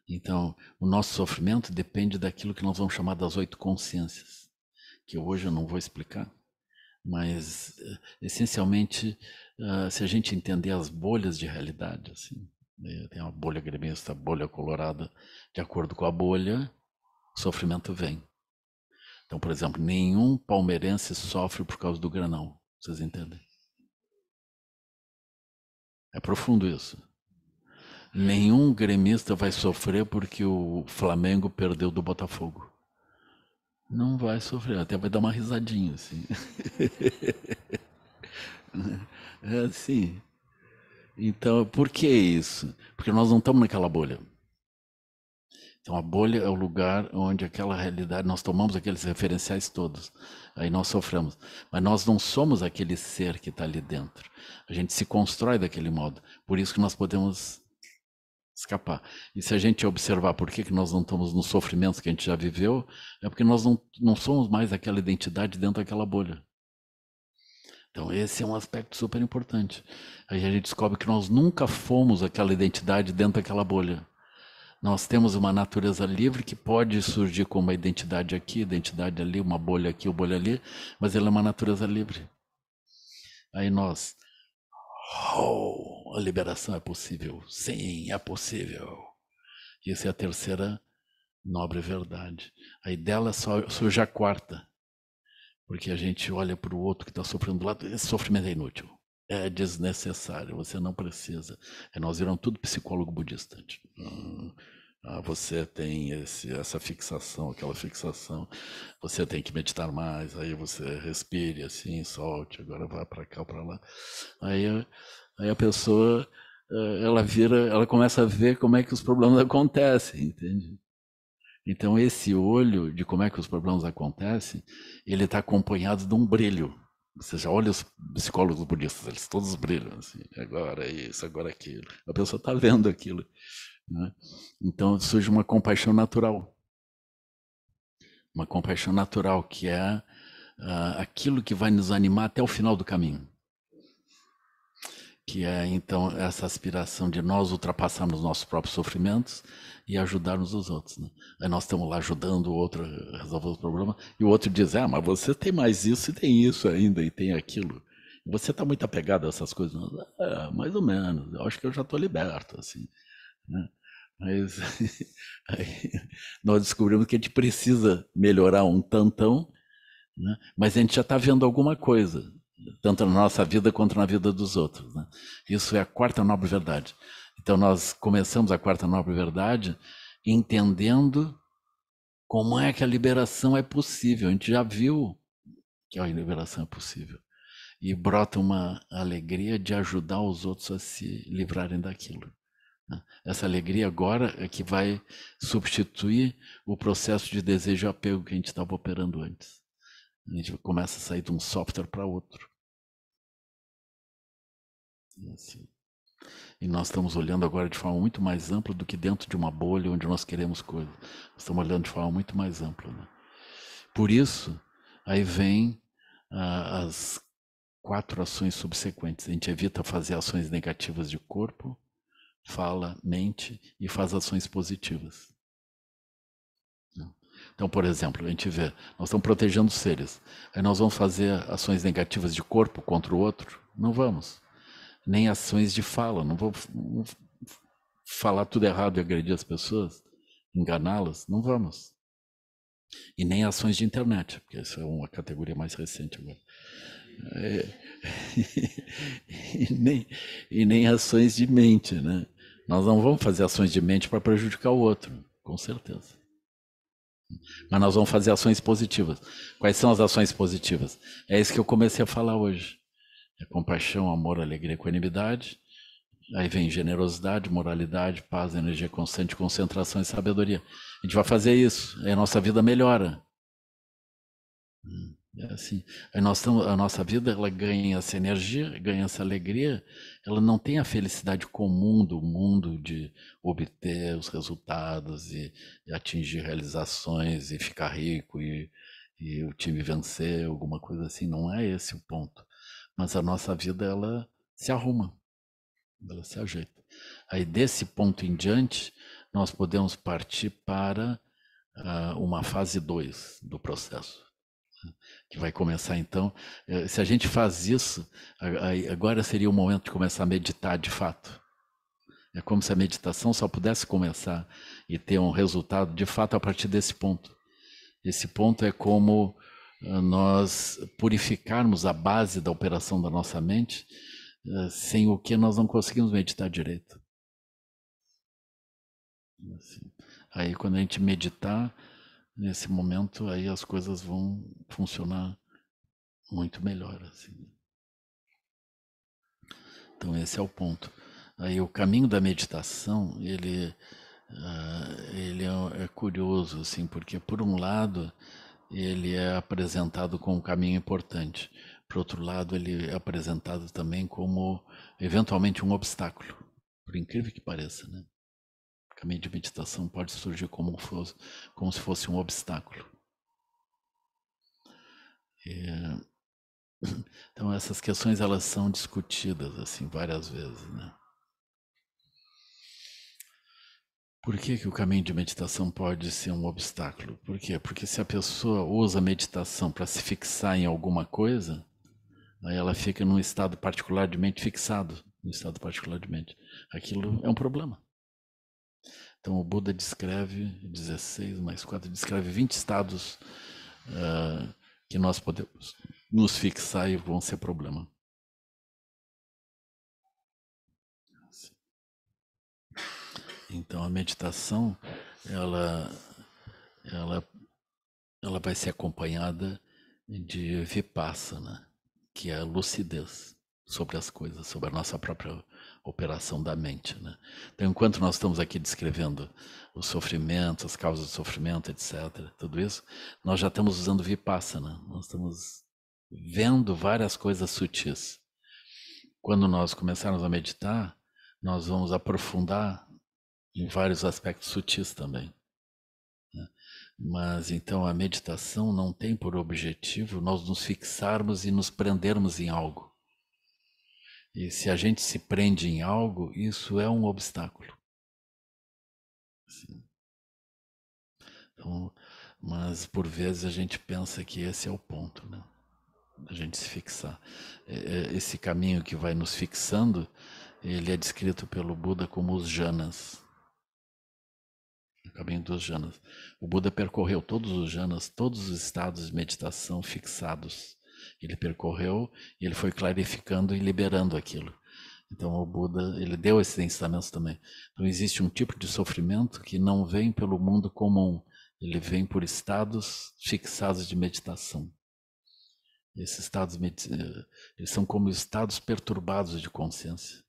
Então, o nosso sofrimento depende daquilo que nós vamos chamar das oito consciências, que hoje eu não vou explicar, mas eh, essencialmente, ah, se a gente entender as bolhas de realidade, assim, né, tem uma bolha gremista, bolha colorada. De acordo com a bolha, o sofrimento vem. Então, por exemplo, nenhum palmeirense sofre por causa do granão. Vocês entendem? É profundo isso. Nenhum gremista vai sofrer porque o Flamengo perdeu do Botafogo. Não vai sofrer, até vai dar uma risadinha assim. [laughs] é assim. Então, por que isso? Porque nós não estamos naquela bolha. Então, a bolha é o lugar onde aquela realidade, nós tomamos aqueles referenciais todos, aí nós sofremos. Mas nós não somos aquele ser que está ali dentro. A gente se constrói daquele modo. Por isso que nós podemos escapar. E se a gente observar por que, que nós não estamos nos sofrimentos que a gente já viveu, é porque nós não, não somos mais aquela identidade dentro daquela bolha. Então, esse é um aspecto super importante. Aí a gente descobre que nós nunca fomos aquela identidade dentro daquela bolha. Nós temos uma natureza livre que pode surgir como uma identidade aqui, identidade ali, uma bolha aqui, uma bolha ali, mas ela é uma natureza livre. Aí nós. Oh, a liberação é possível. Sim, é possível. Isso essa é a terceira nobre verdade. Aí dela surge a quarta, porque a gente olha para o outro que está sofrendo do lado, esse sofrimento é inútil, é desnecessário, você não precisa. É, nós viramos tudo psicólogo budista. Hum, ah, você tem esse, essa fixação, aquela fixação, você tem que meditar mais, aí você respire assim, solte, agora vá para cá, para lá. Aí, aí a pessoa eh, ela vira, ela começa a ver como é que os problemas [laughs] acontecem, entende? Então, esse olho de como é que os problemas acontecem, ele está acompanhado de um brilho. Ou seja, olha os psicólogos budistas, eles todos brilham assim, agora é isso, agora é aquilo. A pessoa está vendo aquilo. Né? Então, surge uma compaixão natural. Uma compaixão natural que é uh, aquilo que vai nos animar até o final do caminho que é então essa aspiração de nós ultrapassarmos nossos próprios sofrimentos e ajudarmos os outros. Né? Aí nós estamos lá ajudando o outro a resolver o problema e o outro diz: Ah, mas você tem mais isso e tem isso ainda e tem aquilo. Você está muito apegado a essas coisas? Ah, mais ou menos. Eu acho que eu já estou liberto, assim. Né? Mas [laughs] aí, nós descobrimos que a gente precisa melhorar um tantão, né? mas a gente já está vendo alguma coisa tanto na nossa vida quanto na vida dos outros. Né? Isso é a quarta nobre verdade. Então, nós começamos a quarta nobre verdade entendendo como é que a liberação é possível. A gente já viu que a liberação é possível. E brota uma alegria de ajudar os outros a se livrarem daquilo. Né? Essa alegria agora é que vai substituir o processo de desejo e apego que a gente estava operando antes. A né, gente tipo, começa a sair de um software para outro. É assim. E nós estamos olhando agora de forma muito mais ampla do que dentro de uma bolha onde nós queremos coisas. Estamos olhando de forma muito mais ampla. Né? Por isso, aí vem ah, as quatro ações subsequentes. A gente evita fazer ações negativas de corpo, fala, mente e faz ações positivas. Então, por exemplo, a gente vê, nós estamos protegendo os seres. Aí nós vamos fazer ações negativas de corpo contra o outro? Não vamos. Nem ações de fala, não vou falar tudo errado e agredir as pessoas, enganá-las, não vamos. E nem ações de internet, porque isso é uma categoria mais recente agora. É, [laughs] e, nem, e nem ações de mente, né? Nós não vamos fazer ações de mente para prejudicar o outro, com certeza. Mas nós vamos fazer ações positivas. Quais são as ações positivas? É isso que eu comecei a falar hoje. É compaixão, amor, alegria, equanimidade. Aí vem generosidade, moralidade, paz, energia constante, concentração e sabedoria. A gente vai fazer isso, aí a nossa vida melhora. Hum. É assim, a nossa, a nossa vida ela ganha essa energia, ganha essa alegria, ela não tem a felicidade comum do mundo de obter os resultados e, e atingir realizações e ficar rico e, e o time vencer, alguma coisa assim, não é esse o ponto. Mas a nossa vida ela se arruma, ela se ajeita. Aí desse ponto em diante, nós podemos partir para uh, uma fase 2 do processo que vai começar então. Eh, se a gente faz isso, agora seria o momento de começar a meditar de fato. É como se a meditação só pudesse começar e ter um resultado de fato a partir desse ponto. Esse ponto é como eh, nós purificarmos a base da operação da nossa mente, eh, sem o que nós não conseguimos meditar direito. Assim. Aí, quando a gente meditar, nesse momento aí as coisas vão funcionar muito melhor. Assim. Então esse é o ponto. Aí o caminho da meditação ele uh, ele é, é, curioso assim porque por um lado ele é apresentado como um caminho importante, por outro lado ele é apresentado também como eventualmente um obstáculo, por incrível que pareça, né? caminho de meditação pode surgir como, fosse, como se fosse um obstáculo. É... [coughs] Então essas questões elas são discutidas assim várias vezes, né? Por que, que o caminho de meditação pode ser um obstáculo? Por quê? Porque se a pessoa usa a meditação para se fixar em alguma coisa, aí ela fica num estado particular de mente fixado, num estado particular de mente. Aquilo é um problema. Então, o Buda descreve 16 mais 4, descreve 20 estados uh, que nós podemos nos fixar e vão ser problema. Então, a meditação, ela, ela, ela vai ser acompanhada de vipassana, que é a lucidez sobre as coisas, sobre a nossa própria operação da mente. Né? Então, enquanto nós estamos aqui descrevendo o sofrimento, as causas do sofrimento, etc., tudo isso, nós já estamos usando vipassana, né? nós estamos vendo várias coisas sutis. Quando nós começarmos a meditar, nós vamos aprofundar em vários aspectos sutis também. Né? Mas então a meditação não tem por objetivo nós nos fixarmos e nos prendermos em algo. E se a gente se prende em algo, isso é um obstáculo. Então, mas por vezes a gente pensa que esse é o ponto, né? A gente se fixar. É, é, esse caminho que vai nos fixando, ele é descrito pelo Buda como os janas. O caminho dos janas. O Buda percorreu todos os janas, todos os estados de meditação fixados ele percorreu e ele foi clarificando e liberando aquilo. Então o Buda, ele deu esses ensinamentos também. Então existe um tipo de sofrimento que não vem pelo mundo comum, ele vem por estados fixados de meditação. Esses estados eh, eles são como estados perturbados de consciência,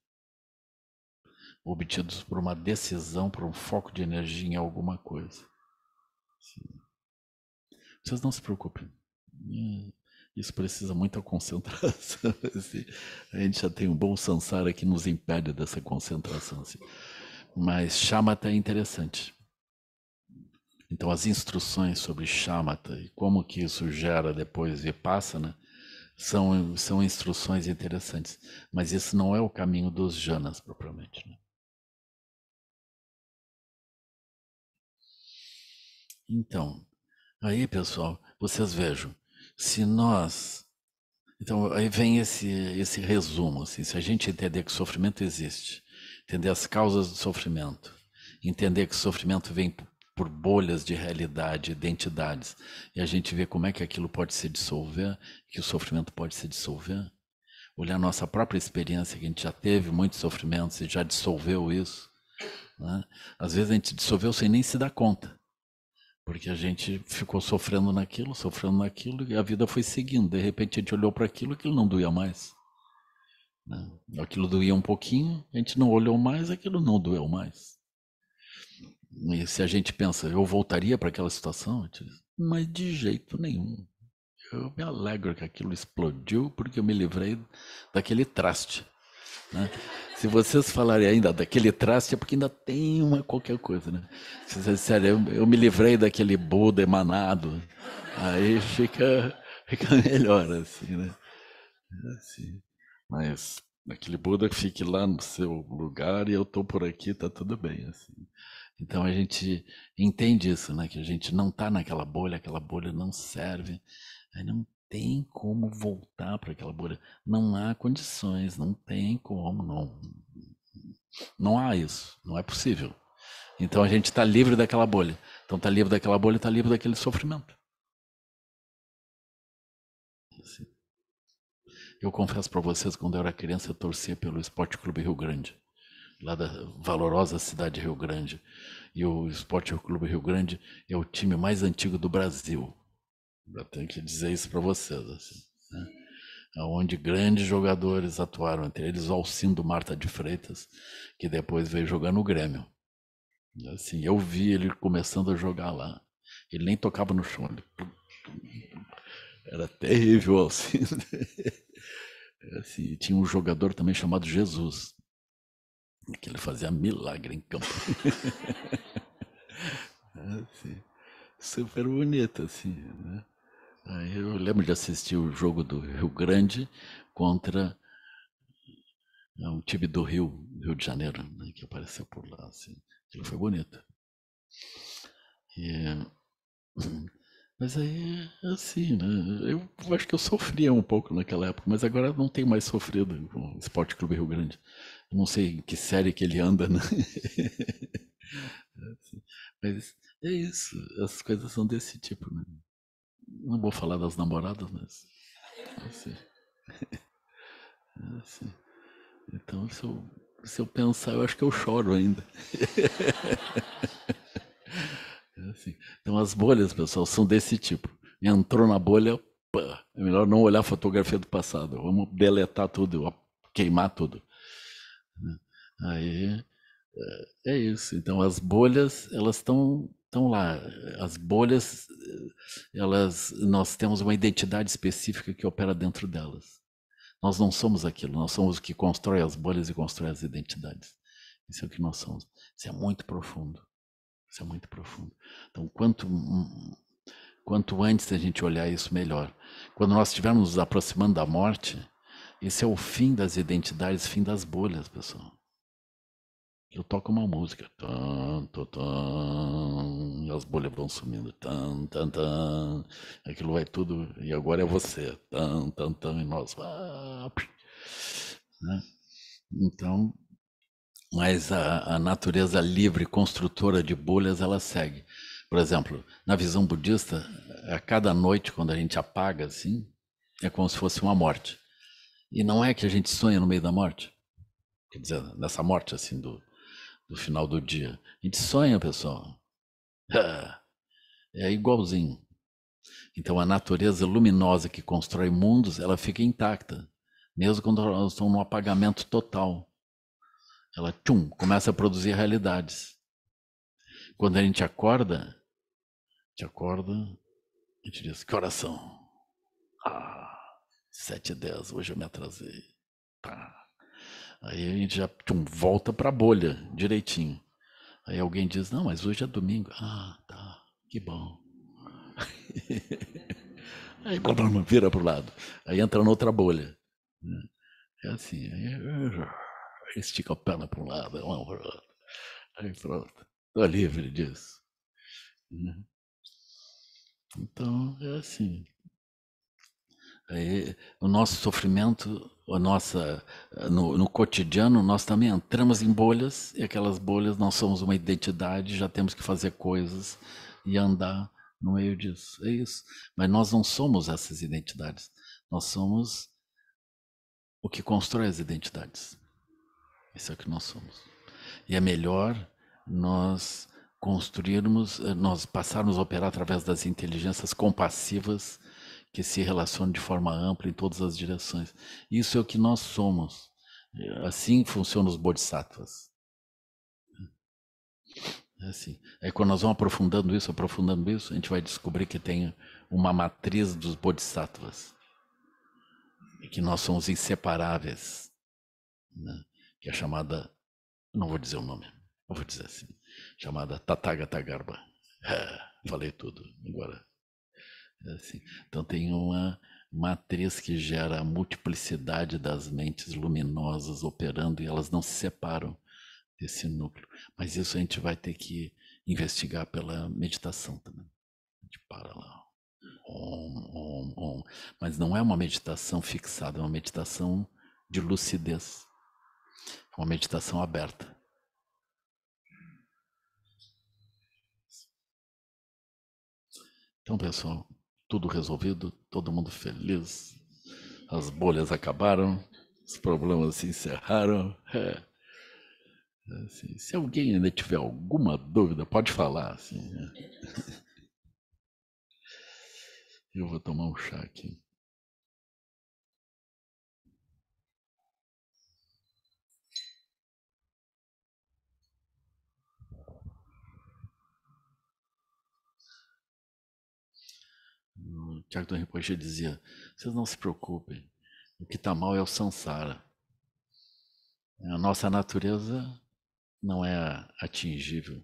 obtidos por uma decisão, por um foco de energia em alguma coisa. Sim. Vocês não se preocupem. Eh, isso precisa muita concentração. [laughs] Assim. A gente já tem um bom sansara que nos impede dessa concentração. Assim. Mas chamata é interessante. Então, as instruções sobre chamata e como que isso gera depois vipassana né, são, são instruções interessantes. Mas isso não é o caminho dos janas, propriamente. Né? Então, aí pessoal, vocês vejam, se nós. Então, aí vem esse, esse resumo: assim, se a gente entender que sofrimento existe, entender as causas do sofrimento, entender que sofrimento vem por bolhas de realidade, identidades, e a gente vê como é que aquilo pode se dissolver, que o sofrimento pode se dissolver, olhar nossa própria experiência, que a gente já teve muitos sofrimentos e já dissolveu isso. Né? Às vezes a gente dissolveu sem nem se dar conta. Porque a gente ficou sofrendo naquilo, sofrendo naquilo, e a vida foi seguindo. De repente a gente olhou para aquilo e aquilo não doía mais. Né? Aquilo doía um pouquinho, a gente não olhou mais, aquilo não doeu mais. E se a gente pensa, eu voltaria para aquela situação, a gente diz, mas de jeito nenhum. Eu me alegro que aquilo explodiu porque eu me livrei daquele traste. Né? Se vocês falarem ainda daquele traste, é porque ainda tem uma qualquer coisa, né? Se vocês disserem, eu, eu, me livrei daquele Buda emanado, aí fica, fica melhor, assim, né? É assim. Mas aquele Buda que fique lá no seu lugar e eu estou por aqui, está tudo bem, assim. Então a gente entende isso, né? Que a gente não está naquela bolha, aquela bolha não serve. Aí não tem como voltar para aquela bolha. Não há condições, não tem como, não. Não há isso, não é possível. Então a gente está livre daquela bolha. Então está livre daquela bolha, está livre daquele sofrimento. Assim. Eu confesso para vocês, quando eu era criança, eu torcia pelo Esporte Clube Rio Grande, lá da valorosa cidade de Rio Grande. E o Esporte Clube Rio Grande é o time mais antigo do Brasil. Eu tenho que dizer isso para vocês. Assim, né? Onde grandes jogadores atuaram, entre eles o Alcindo Marta de Freitas, que depois veio jogar no Grêmio. Assim, eu vi ele começando a jogar lá. Ele nem tocava no chão. Ele... Era terrível o Alcindo. [laughs] Assim, tinha um jogador também chamado Jesus, que ele fazia milagre em campo. [laughs] assim, super bonito, assim, né? Ah, eu lembro de assistir o jogo do Rio Grande contra é, um time do Rio, Rio de Janeiro, né, que apareceu por lá. Assim. Ele foi bonito. E, mas aí, assim, né? Eu acho que eu sofria um pouco naquela época, mas agora não tenho mais sofrido com o Esporte Clube Rio Grande. Eu não sei em que série que ele anda, né? [laughs] É, assim, mas é isso, as coisas são desse tipo, né? Não vou falar das namoradas, mas. Assim. Assim. Então, se eu, se eu pensar, eu acho que eu choro ainda. Assim. [laughs] Então, as bolhas, pessoal, são desse tipo. Entrou na bolha, pá, é melhor não olhar a fotografia do passado. Vamos deletar tudo, queimar tudo. Né? Aí é, é isso. Então, as bolhas, elas estão então lá, as bolhas, elas, nós temos uma identidade específica que opera dentro delas. Nós não somos aquilo, nós somos o que constrói as bolhas e constrói as identidades. Isso é o que nós somos. Isso é muito profundo. Isso é muito profundo. Então, quanto, quanto antes a gente olhar isso, melhor. Quando nós estivermos nos aproximando da morte, esse é o fim das identidades, fim das bolhas, pessoal eu toco uma música. Tan, tan, tan, e as bolhas vão sumindo. Tan, tan, tan, aquilo vai tudo. E agora é você. Tan, tan, tan, e nós. Ah, né? Então, mas a, a natureza livre, construtora de bolhas, ela segue. Por exemplo, na visão budista, a cada noite, quando a gente apaga assim, é como se fosse uma morte. E não é que a gente sonha no meio da morte, quer dizer, nessa morte assim do, do final do dia. A gente sonha, pessoal. [laughs] É, é igualzinho. Então a natureza luminosa que constrói mundos, ela fica intacta, mesmo quando elas estão num apagamento total. Ela tchum, começa a produzir realidades. Quando a gente acorda, a gente acorda, a gente diz, que oração? Ah, 7 e 10, hoje eu me atrasei. Tá. Aí a gente já tchum, volta para a bolha direitinho. Aí alguém diz: Não, mas hoje é domingo. Ah, tá, que bom. [laughs] aí blá, vira para o lado. Aí entra noutra bolha. Né? É assim. Aí, estica a perna para é um lado, um outro. Aí pronto. Estou livre disso. Né? Então, é assim. É, o nosso sofrimento, a nossa no, no, cotidiano, nós também entramos em bolhas e aquelas bolhas nós somos uma identidade, já temos que fazer coisas e andar no meio disso. É isso. Mas nós não somos essas identidades. Nós somos o que constrói as identidades. Isso é o que nós somos. E é melhor nós construirmos, eh, nós passarmos a operar através das inteligências compassivas que se relacione de forma ampla em todas as direções. Isso é o que nós somos. É assim funcionam os bodhisattvas. É assim. Aí é quando nós vamos aprofundando isso, aprofundando isso, a gente vai descobrir que tem uma matriz dos bodhisattvas. E que nós somos inseparáveis. Né? Que é chamada, não vou dizer o nome, vou dizer assim, chamada Tathagata Garba. [laughs] É, falei tudo, agora Assim, então tem uma matriz que gera a multiplicidade das mentes luminosas operando e elas não se separam desse núcleo. Mas isso a gente vai ter que investigar pela meditação também. A gente para lá. Om, om, om. Mas não é uma meditação fixada, é uma meditação de lucidez. É uma meditação aberta. Então, pessoal, tudo resolvido, todo mundo feliz, as bolhas acabaram, os problemas se encerraram. É. é assim, se alguém ainda tiver alguma dúvida, pode falar. Assim. Né? [laughs] Eu vou tomar um chá aqui. Charlton Rinpoche dizia: vocês não se preocupem, o que está mal é o sansara. A nossa natureza não é atingível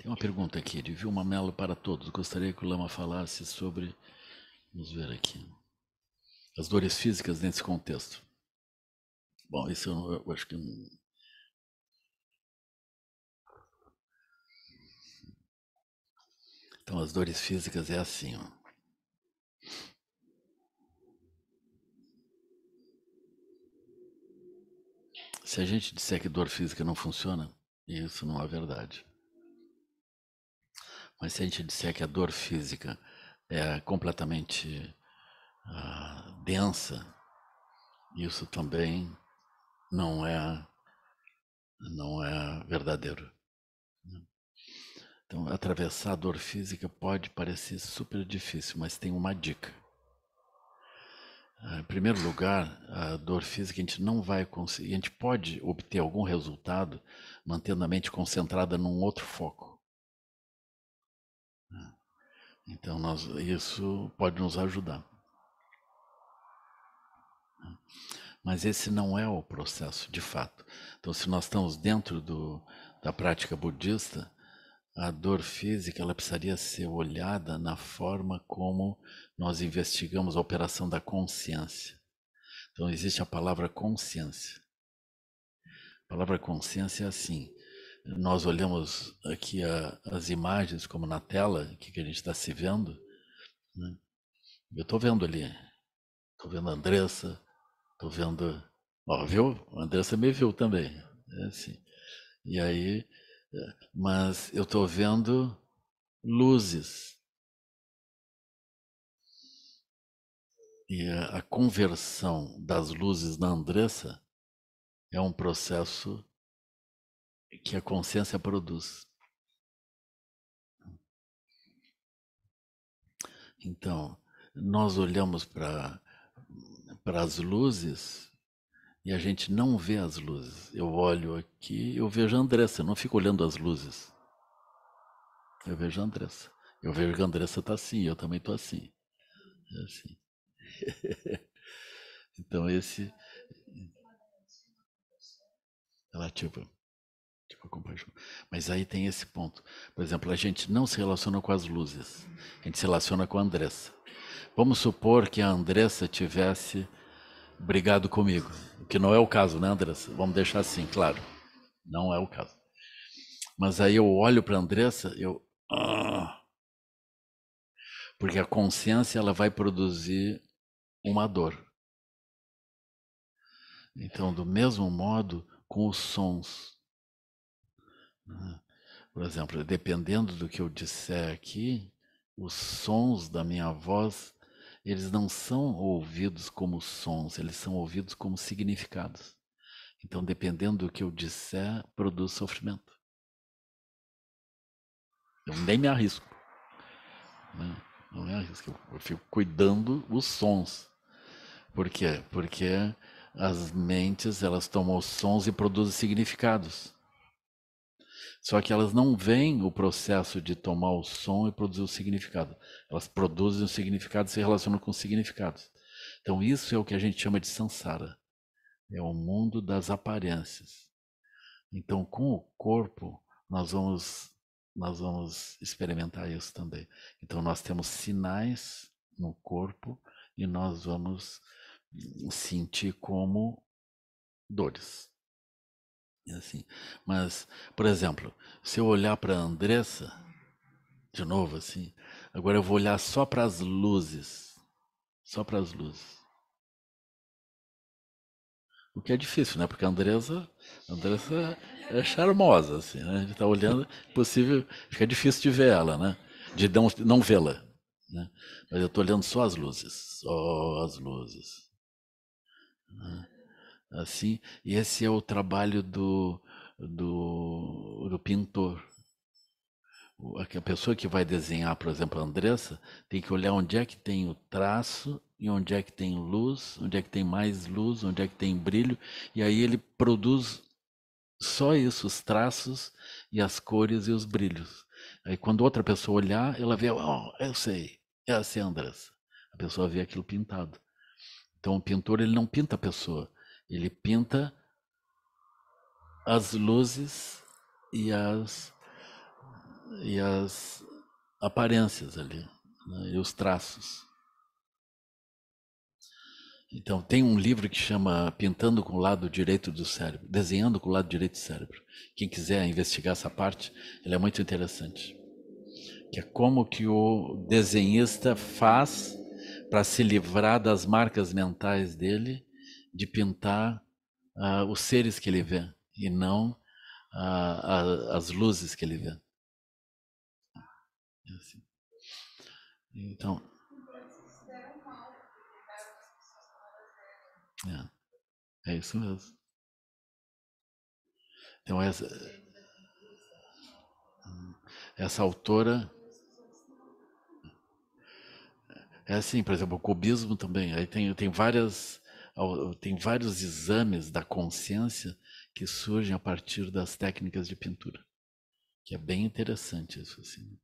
Tem uma pergunta aqui de Vilma Melo para todos. Gostaria que o Lama falasse sobre. Vamos ver aqui. As dores físicas nesse contexto. Bom, isso eu, eu acho que. Então, as dores físicas é assim, ó. Se a gente disser que dor física não funciona, isso não é verdade. Mas se a gente disser que a dor física é completamente ah, densa, isso também não é não é verdadeiro. Né? Então, atravessar a dor física pode parecer super difícil, mas tem uma dica. Ah, em primeiro lugar, a dor física a gente não vai conseguir, a gente pode obter algum resultado mantendo a mente concentrada num outro foco. Então, nós, isso pode nos ajudar. Mas esse não é o processo de fato. Então, se nós estamos dentro do, da prática budista, a dor física ela precisaria ser olhada na forma como nós investigamos a operação da consciência. Então, existe a palavra consciência. A palavra consciência é assim: nós olhamos aqui a, as imagens como na tela que, que a gente está se vendo, né? eu estou vendo ali, estou vendo a Andressa, estou vendo, ó, viu? A Andressa me viu também, é assim. E aí, é, mas eu estou vendo luzes. E a, a conversão das luzes na Andressa é um processo que a consciência produz. Então, nós olhamos para as luzes e a gente não vê as luzes. Eu olho aqui, eu vejo a Andressa, eu não fico olhando as luzes. Eu vejo a Andressa. Eu vejo que a Andressa está assim, eu também estou assim. É assim. [laughs] então, esse. Ela, tipo com a compaixão. Mas aí tem esse ponto. Por exemplo, a gente não se relaciona com as luzes, a gente se relaciona com a Andressa. Vamos supor que a Andressa tivesse brigado comigo, que não é o caso, né, Andressa? Vamos deixar assim, claro. Não é o caso. Mas aí eu olho para a Andressa, eu. Ah, porque a consciência ela vai produzir uma dor. Então, do mesmo modo, com os sons. Ah, por exemplo, dependendo do que eu disser aqui, os sons da minha voz, eles não são ouvidos como sons, eles são ouvidos como significados. Então, dependendo do que eu disser, produz sofrimento. Eu nem me arrisco. Né? Não me arrisco. Eu, fico cuidando os sons. Por quê? Porque as mentes elas tomam os sons e produzem significados. Só que elas não veem o processo de tomar o som e produzir o significado. Elas produzem o significado e se relacionam com os significados. Então, isso é o que a gente chama de samsara é o mundo das aparências. Então, com o corpo, nós vamos, nós vamos experimentar isso também. Então, nós temos sinais no corpo e nós vamos sentir como dores assim. Mas, por exemplo, se eu olhar para Andressa, de novo assim, agora eu vou olhar só para as luzes, só para as luzes. O que é difícil, né? Porque a Andressa, a Andressa é charmosa, assim, né? A gente está olhando, possível, fica difícil de ver ela, né? De não, não vê-la. Né? Mas eu estou olhando só as luzes, só as luzes. Né? assim e esse é o trabalho do, do, do pintor a pessoa que vai desenhar por exemplo a Andressa tem que olhar onde é que tem o traço e onde é que tem luz onde é que tem mais luz onde é que tem brilho e aí ele produz só isso os traços e as cores e os brilhos aí quando outra pessoa olhar ela vê oh, eu sei é a assim, Andressa a pessoa vê aquilo pintado então o pintor ele não pinta a pessoa ele pinta as luzes e as, e as aparências ali, né? e os traços. Então, tem um livro que chama Pintando com o Lado Direito do Cérebro, Desenhando com o Lado Direito do Cérebro. Quem quiser investigar essa parte, ele é muito interessante. Que é como que o desenhista faz para se livrar das marcas mentais dele de pintar uh, os seres que ele vê e não uh, a, as luzes que ele vê. É assim. Então. É, é isso mesmo. Então, essa, essa autora. É assim, por exemplo, o cubismo também. Aí tem, tem várias tem vários exames da consciência que surgem a partir das técnicas de pintura, que é bem interessante isso assim.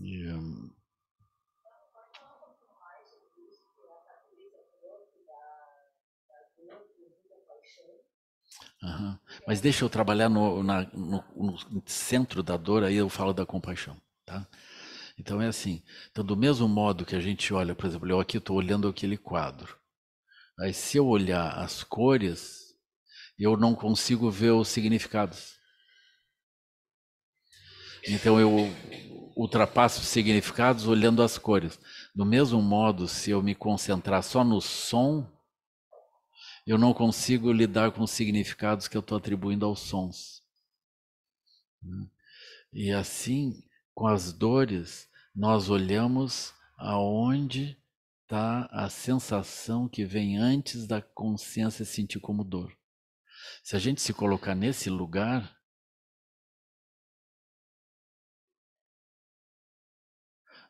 E, um... Uhum. Mas deixa eu trabalhar no, na, no, no centro da dor, aí eu falo da compaixão, tá? Então é assim. Então, do mesmo modo que a gente olha, por exemplo, eu aqui estou olhando aquele quadro. Aí, se eu olhar as cores, eu não consigo ver os significados. Então, eu ultrapasso os significados olhando as cores. Do mesmo modo, se eu me concentrar só no som, eu não consigo lidar com os significados que eu estou atribuindo aos sons. Né? E assim, com as dores, nós olhamos aonde está a sensação que vem antes da consciência sentir como dor. Se a gente se colocar nesse lugar,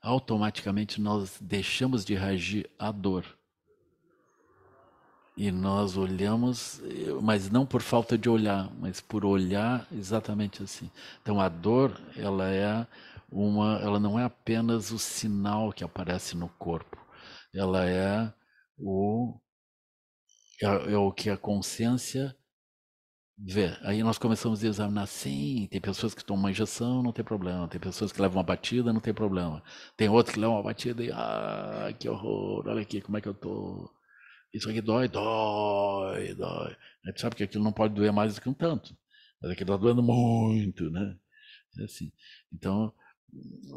automaticamente nós deixamos de reagir à dor. E nós olhamos, mas não por falta de olhar, mas por olhar exatamente assim. Então a dor, ela é uma, ela não é apenas o sinal que aparece no corpo, ela é o é, é o que a consciência vê. Aí nós começamos a examinar, sim, tem pessoas que tomam uma injeção, não tem problema, tem pessoas que levam uma batida, não tem problema, tem outro que levam uma batida e, ah, que horror, olha aqui como é que eu tô, isso aqui dói, dói, dói. A gente sabe que aquilo não pode doer mais do que um tanto, mas aqui está doendo muito, né? É assim. Então,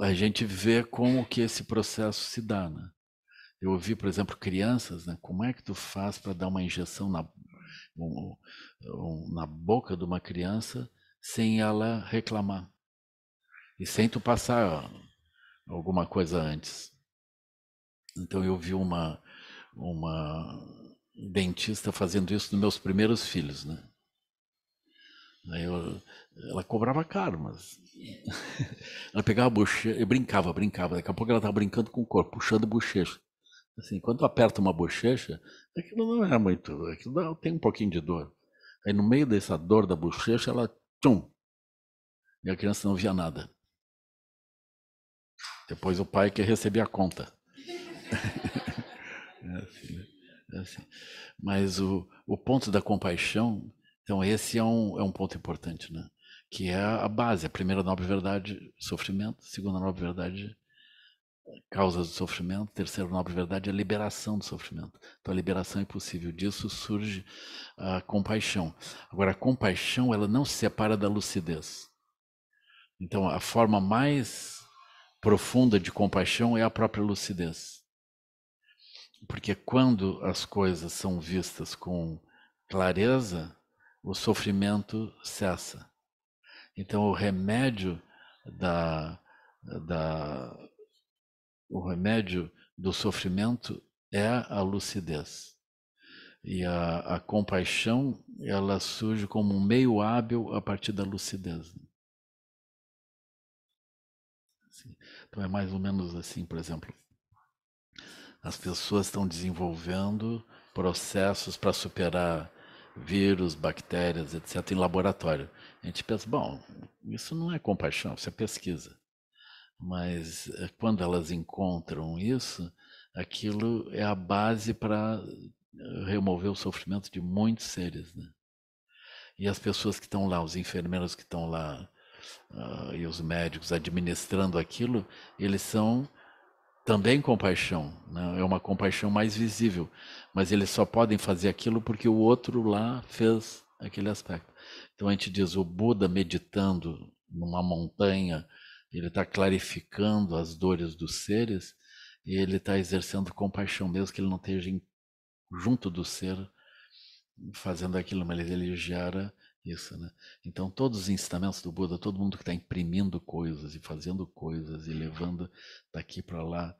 a gente vê como que esse processo se dá, né? Eu ouvi, por exemplo, crianças, né? Como é que tu faz para dar uma injeção na, um, um, na boca de uma criança sem ela reclamar e sem tu passar alguma coisa antes? Então eu vi uma uma dentista fazendo isso nos meus primeiros filhos, né? Eu ela cobrava caro, mas. [laughs] ela pegava a bochecha, brincava, brincava. Daqui a pouco ela estava brincando com o corpo, puxando bochecha. Assim, quando aperta uma bochecha, aquilo não é muito. Aquilo dá, tem um pouquinho de dor. Aí no meio dessa dor da bochecha, ela. Tchum! E a criança não via nada. Depois o pai quer receber a conta. [laughs] é assim, né? é assim. Mas o, o ponto da compaixão, então esse é um, é um ponto importante, né? que é a base, a primeira nobre verdade, sofrimento, segunda nobre verdade, causas do sofrimento, terceira nobre verdade é a liberação do sofrimento. Então a liberação é possível, disso surge a compaixão. Agora a compaixão, ela não se separa da lucidez. Então a forma mais profunda de compaixão é a própria lucidez. Porque quando as coisas são vistas com clareza, o sofrimento cessa. Então, o remédio da, da o remédio do sofrimento é a lucidez. E a, a, compaixão, ela surge como um meio hábil a partir da lucidez. Assim, então é mais ou menos assim, por exemplo, as pessoas estão desenvolvendo processos para superar vírus, bactérias, etc., em laboratório. A gente pensa, bom, isso não é compaixão, isso é pesquisa. Mas eh, quando elas encontram isso, aquilo é a base para eh, remover o sofrimento de muitos seres. Né? E as pessoas que estão lá, os enfermeiros que estão lá uh, e os médicos administrando aquilo, eles são também compaixão, né? é uma compaixão mais visível, mas eles só podem fazer aquilo porque o outro lá fez aquele aspecto. Então a gente diz o Buda meditando numa montanha, ele está clarificando as dores dos seres e ele está exercendo compaixão, mesmo que ele não esteja junto do ser fazendo aquilo, mas ele gera isso, né? Então, todos os ensinamentos do Buda, todo mundo que está imprimindo coisas e fazendo coisas e levando daqui para lá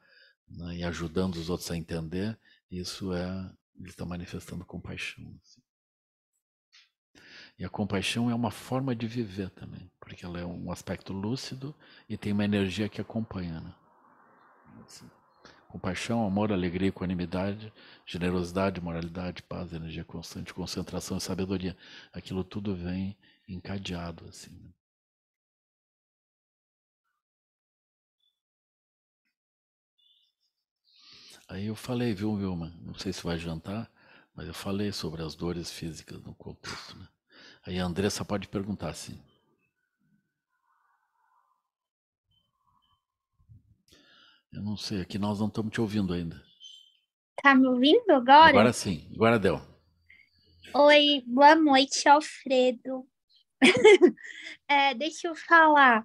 né, e ajudando os outros a entender, isso é. Eles está manifestando compaixão. Assim. E a compaixão é uma forma de viver também, porque ela é um aspecto lúcido e tem uma energia que acompanha. Né? Assim compaixão, amor, alegria, equanimidade, generosidade, moralidade, paz, energia constante, concentração e sabedoria. Aquilo tudo vem encadeado assim. Né? Aí eu falei, viu, Vilma? Não sei se vai jantar, mas eu falei sobre as dores físicas no contexto. Né? Aí a Andressa pode perguntar, assim Eu não sei, aqui nós não estamos te ouvindo ainda. Tá me ouvindo agora? Agora sim, agora deu. Oi, boa noite, Alfredo. [laughs] é, deixa eu falar.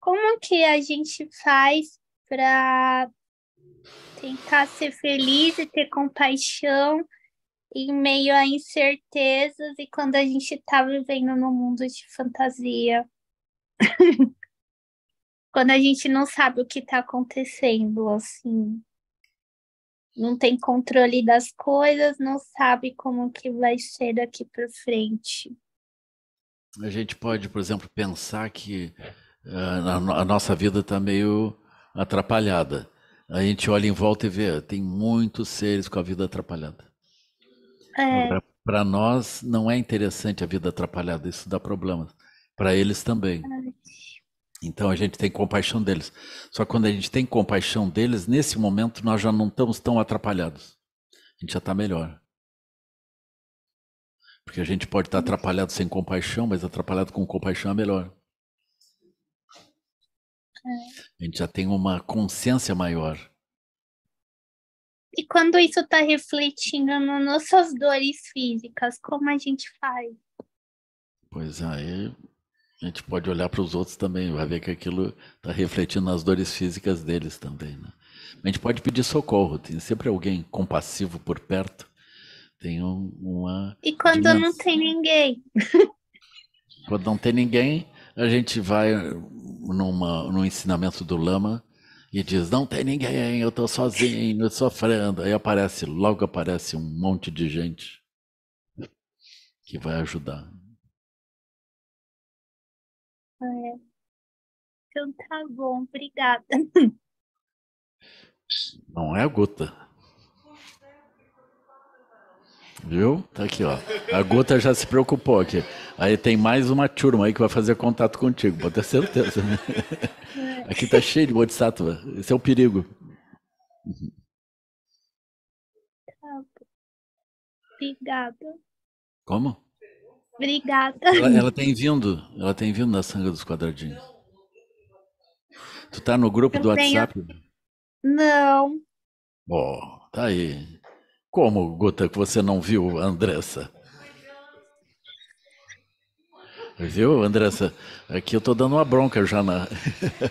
Como que a gente faz para tentar ser feliz e ter compaixão em meio a incertezas e quando a gente está vivendo num mundo de fantasia? [laughs] quando a gente não sabe o que está acontecendo, assim. Não tem controle das coisas, não sabe como que vai ser daqui para frente. A gente pode, por exemplo, pensar que uh, a, nossa vida está meio atrapalhada. A gente olha em volta e vê, tem muitos seres com a vida atrapalhada. É. Para nós não é interessante a vida atrapalhada, isso dá problemas. Para eles também. É. Então a gente tem compaixão deles. Só que quando a gente tem compaixão deles, nesse momento nós já não estamos tão atrapalhados. A gente já está melhor. Porque a gente pode estar tá atrapalhado sem compaixão, mas atrapalhado com compaixão é melhor. É. A gente já tem uma consciência maior. E quando isso está refletindo nas nossas dores físicas, como a gente faz? Pois aí a gente pode olhar para os outros também, vai ver que aquilo está refletindo nas dores físicas deles também. Né? A gente pode pedir socorro, tem sempre alguém compassivo por perto. Tem um, uma. E quando dimensão. não tem ninguém? [laughs] quando não tem ninguém, a gente vai numa, num ensinamento do Lama e diz: Não tem ninguém, eu estou sozinho, sofrendo. Aí aparece, logo aparece um monte de gente que vai ajudar. É. Então tá bom, obrigada. [laughs] Não é a gota. Viu? Tá aqui, ó. A gota já se preocupou aqui. Aí tem mais uma turma aí que vai fazer contato contigo, pode ter certeza. Né? É. Aqui tá cheio de bodhisattva. Esse é o perigo. Tá Obrigada. Como? Obrigada. Ela, ela, tem vindo, ela tem vindo na Sanga dos Quadradinhos. Tu tá no grupo eu do tenho... WhatsApp? Não. Ó, oh, tá aí. Como, Guta, que você não viu, Andressa? Viu, Andressa? Aqui eu tô dando uma bronca já na.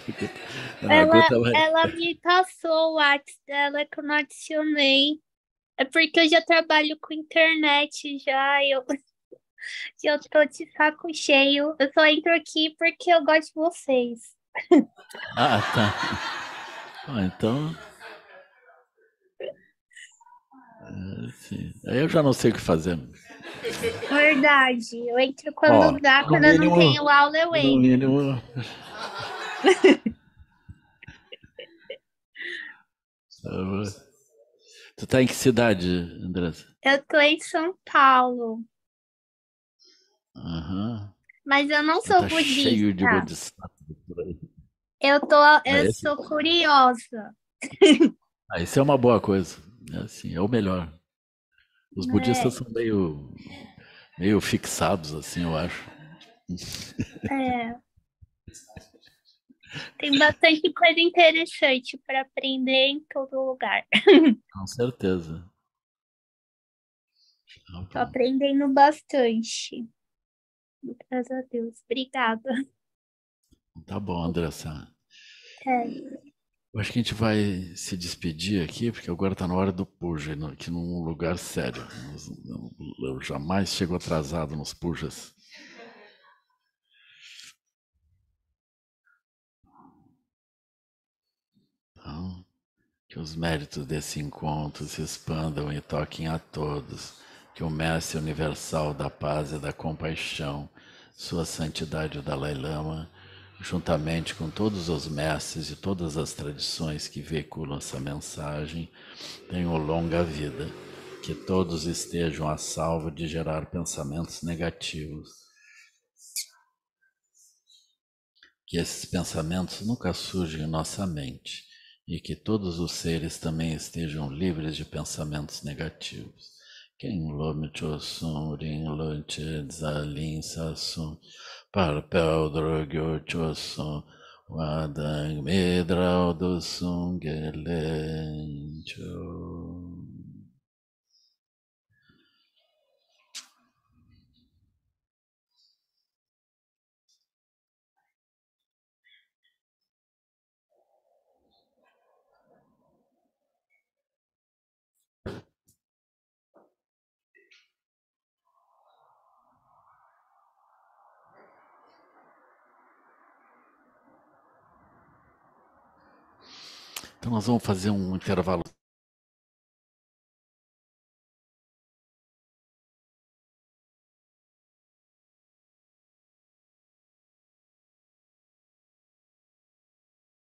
[laughs] ela, vai... ela me passou o WhatsApp dela que eu não adicionei. É porque eu já trabalho com internet já. Eu eu tô de saco cheio. Eu só entro aqui porque eu gosto de vocês. [laughs] Ah, tá. Ah, então. É, aí eu já não sei o que fazer. Verdade. Eu entro quando Ó, dá, quando mínimo, eu não tenho aula, eu entro. No [laughs] mínimo... tu tá em que cidade, Andressa? Eu tô em São Paulo. Uhum. Mas eu não sou tá budista. Cheio de budista. Eu tô, ah, eu sou curiosa. [laughs] Ah, isso é uma boa coisa. É assim, é o melhor. Os é. budistas é. são meio, meio fixados, assim, eu acho. É. Tem bastante coisa interessante para aprender em todo lugar. [laughs] Com certeza. Estou aprendendo bastante. Graças a Deus. Obrigada. Tá bom, Andressa. É. Eu acho que a gente vai se despedir aqui, porque agora está na hora do puja, aqui num lugar sério. Eu jamais chego atrasado nos pujas. Então, que os méritos desse encontro se expandam e toquem a todos que o Mestre Universal da Paz e da Compaixão, Sua Santidade o Dalai Lama, juntamente com todos os mestres e todas as tradições que veiculam essa mensagem, tenham longa vida, que todos estejam a salvo de gerar pensamentos negativos. Que esses pensamentos nunca surjam em nossa mente e que todos os seres também estejam livres de pensamentos negativos lom Kinglom Chosum Rinlon Chetzalin Sassum Parpel Drogyo Chosum Wadang Medraudosum Gelencho Então nós vamos fazer um intervalo